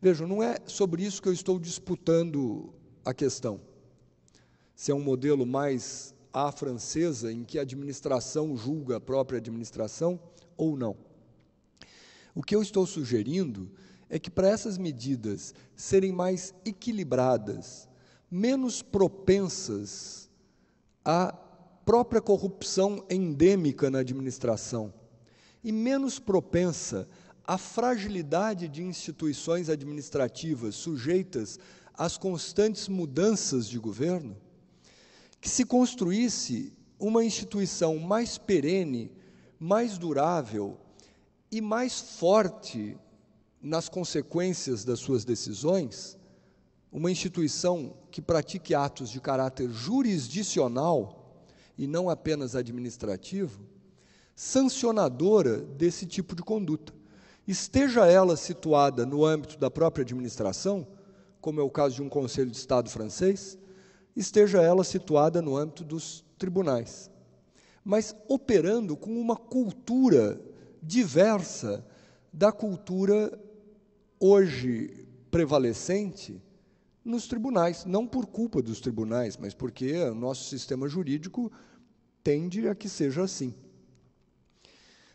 Vejam, não é sobre isso que eu estou disputando a questão. Se é um modelo mais à francesa, em que a administração julga a própria administração, ou não. O que eu estou sugerindo é que para essas medidas serem mais equilibradas, menos propensas à própria corrupção endêmica na administração e menos propensa a fragilidade de instituições administrativas sujeitas às constantes mudanças de governo, que se construísse uma instituição mais perene, mais durável e mais forte nas consequências das suas decisões, uma instituição que pratique atos de caráter jurisdicional e não apenas administrativo, sancionadora desse tipo de conduta esteja ela situada no âmbito da própria administração, como é o caso de um Conselho de Estado francês, esteja ela situada no âmbito dos tribunais, mas operando com uma cultura diversa da cultura hoje prevalecente nos tribunais, não por culpa dos tribunais, mas porque o nosso sistema jurídico tende a que seja assim.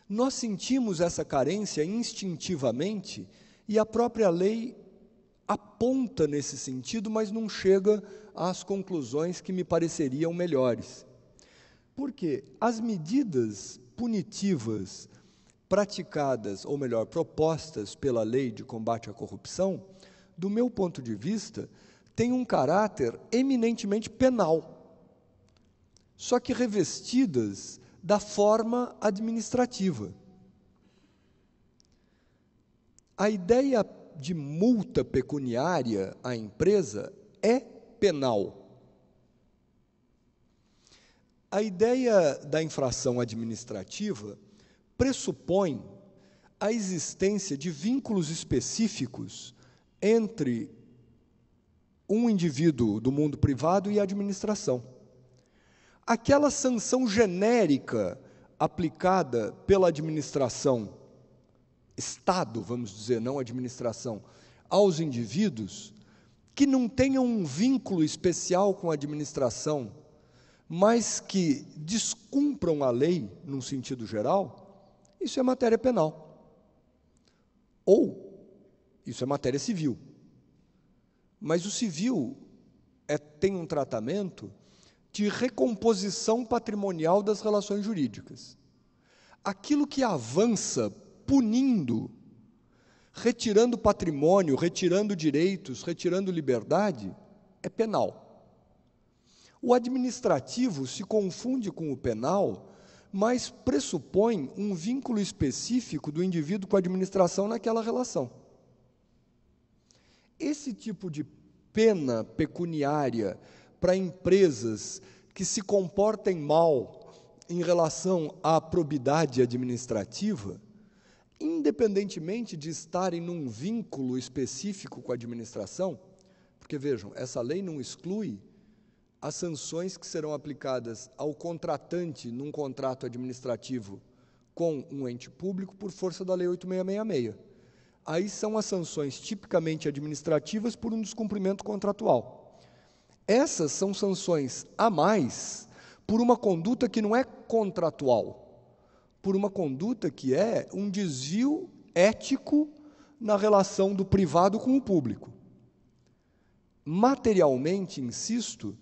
Nós sentimos essa carência instintivamente e a própria lei aponta nesse sentido, mas não chega às conclusões que me pareceriam melhores. Porque as medidas punitivas praticadas, ou melhor, propostas pela lei de combate à corrupção, do meu ponto de vista, têm um caráter eminentemente penal. Só que revestidas da forma administrativa. A ideia de multa pecuniária à empresa é penal. A ideia da infração administrativa pressupõe a existência de vínculos específicos entre um indivíduo do mundo privado e a administração aquela sanção genérica aplicada pela administração, Estado, vamos dizer, não administração, aos indivíduos que não tenham um vínculo especial com a administração, mas que descumpram a lei num sentido geral, isso é matéria penal. Ou isso é matéria civil. Mas o civil é, tem um tratamento de recomposição patrimonial das relações jurídicas. Aquilo que avança punindo, retirando patrimônio, retirando direitos, retirando liberdade, é penal. O administrativo se confunde com o penal, mas pressupõe um vínculo específico do indivíduo com a administração naquela relação. Esse tipo de pena pecuniária para empresas que se comportem mal em relação à probidade administrativa, independentemente de estarem num vínculo específico com a administração, porque vejam, essa lei não exclui as sanções que serão aplicadas ao contratante num contrato administrativo com um ente público por força da Lei 8666. Aí são as sanções tipicamente administrativas por um descumprimento contratual. Essas são sanções a mais por uma conduta que não é contratual, por uma conduta que é um desvio ético na relação do privado com o público. Materialmente, insisto,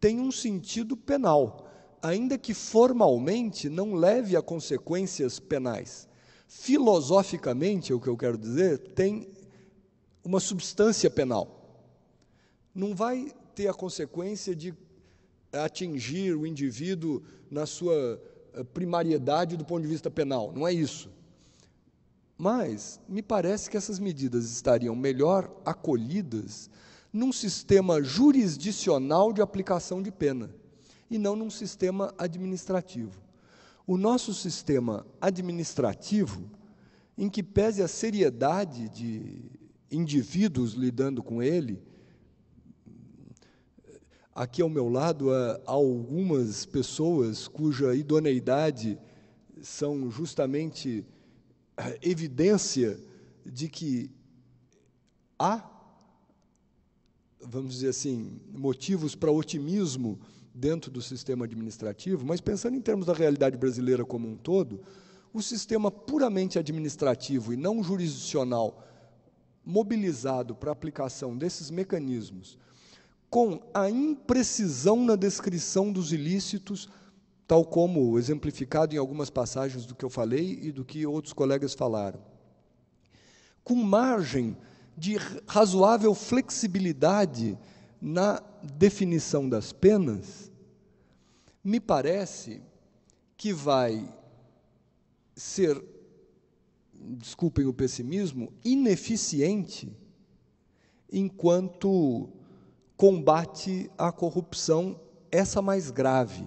tem um sentido penal, ainda que formalmente não leve a consequências penais. Filosoficamente, é o que eu quero dizer, tem uma substância penal. Não vai ter a consequência de atingir o indivíduo na sua eh, primariedade do ponto de vista penal, não é isso. Mas me parece que essas medidas estariam melhor acolhidas num sistema jurisdicional de aplicação de pena e não num sistema administrativo. O nosso sistema administrativo, em que pese a seriedade de indivíduos lidando com ele, Aqui ao meu lado há algumas pessoas cuja idoneidade são justamente eh, evidência de que há, vamos dizer assim, motivos para otimismo dentro do sistema administrativo, mas pensando em termos da realidade brasileira como um todo, o sistema puramente administrativo e não jurisdicional mobilizado para a aplicação desses mecanismos com a imprecisão na descrição dos ilícitos, tal como exemplificado em algumas passagens do que eu falei e do que outros colegas falaram. Com margem de razoável flexibilidade na definição das penas, me parece que vai ser, desculpem o pessimismo, ineficiente enquanto combate à corrupção, essa mais grave,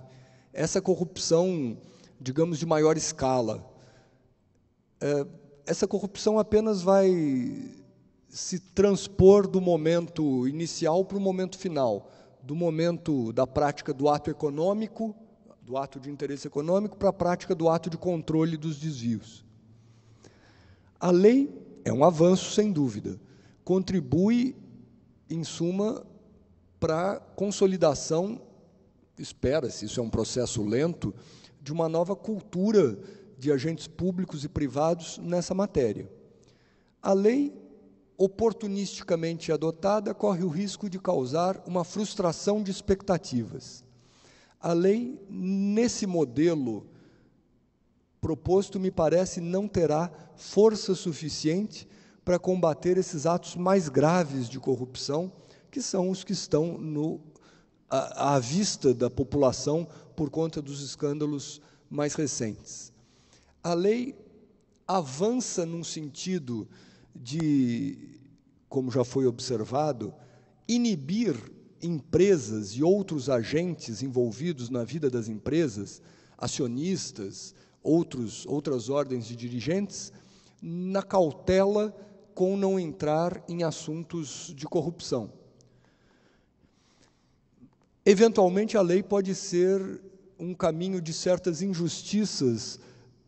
essa corrupção, digamos, de maior escala. É, essa corrupção apenas vai se transpor do momento inicial para o momento final, do momento da prática do ato econômico, do ato de interesse econômico, para a prática do ato de controle dos desvios. A lei é um avanço, sem dúvida, contribui, em suma, para consolidação, espera-se, isso é um processo lento, de uma nova cultura de agentes públicos e privados nessa matéria. A lei oportunisticamente adotada corre o risco de causar uma frustração de expectativas. A lei, nesse modelo proposto, me parece não terá força suficiente para combater esses atos mais graves de corrupção que são os que estão no, à, à vista da população por conta dos escândalos mais recentes. A lei avança num sentido de, como já foi observado, inibir empresas e outros agentes envolvidos na vida das empresas, acionistas, outros, outras ordens de dirigentes, na cautela com não entrar em assuntos de corrupção. Eventualmente, a lei pode ser um caminho de certas injustiças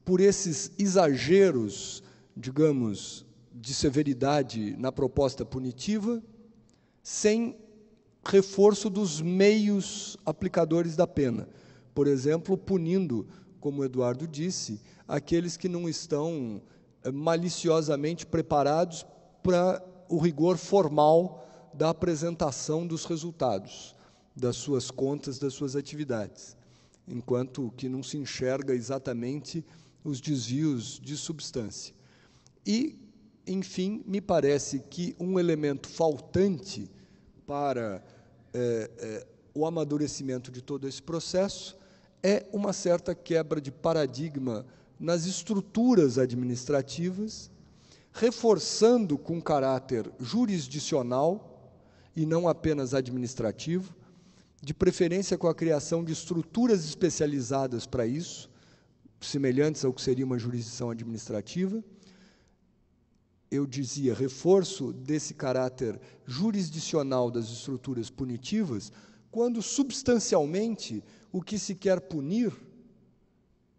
por esses exageros, digamos, de severidade na proposta punitiva, sem reforço dos meios aplicadores da pena. Por exemplo, punindo, como Eduardo disse, aqueles que não estão eh, maliciosamente preparados para o rigor formal da apresentação dos resultados das suas contas, das suas atividades, enquanto que não se enxerga exatamente os desvios de substância. E, enfim, me parece que um elemento faltante para é, é, o amadurecimento de todo esse processo é uma certa quebra de paradigma nas estruturas administrativas, reforçando com caráter jurisdicional e não apenas administrativo, de preferência com a criação de estruturas especializadas para isso, semelhantes ao que seria uma jurisdição administrativa. Eu dizia, reforço desse caráter jurisdicional das estruturas punitivas, quando substancialmente o que se quer punir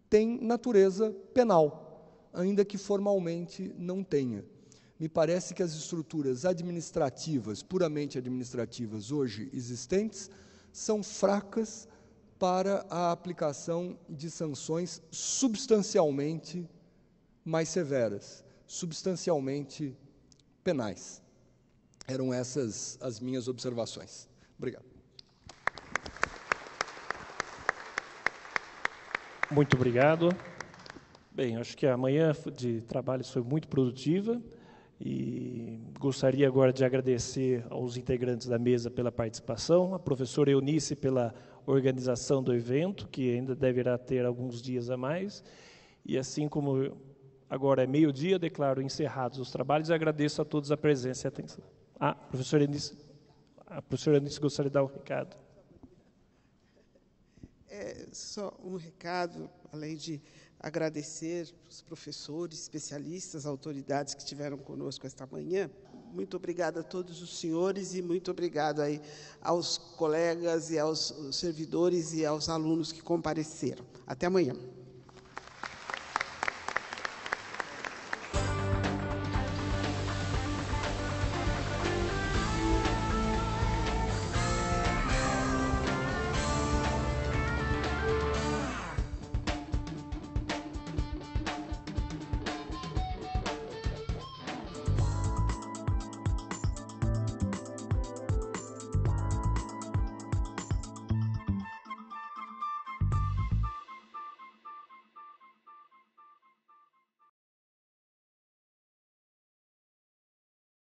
tem natureza penal, ainda que formalmente não tenha. Me parece que as estruturas administrativas, puramente administrativas hoje existentes, são fracas para a aplicação de sanções substancialmente mais severas, substancialmente penais. Eram essas as minhas observações. Obrigado. Muito obrigado. Bem, acho que a manhã de trabalhos foi muito produtiva. E gostaria agora de agradecer aos integrantes da mesa pela participação, a professora Eunice pela organização do evento, que ainda deverá ter alguns dias a mais. E assim como agora é meio-dia, declaro encerrados os trabalhos e agradeço a todos a presença e a atenção. Ah, professora Eunice, a professora Eunice gostaria de dar um recado. É, só um recado, além de agradecer os professores, especialistas, autoridades que estiveram conosco esta manhã. Muito obrigada a todos os senhores e muito obrigado aí aos colegas e aos servidores e aos alunos que compareceram. Até amanhã.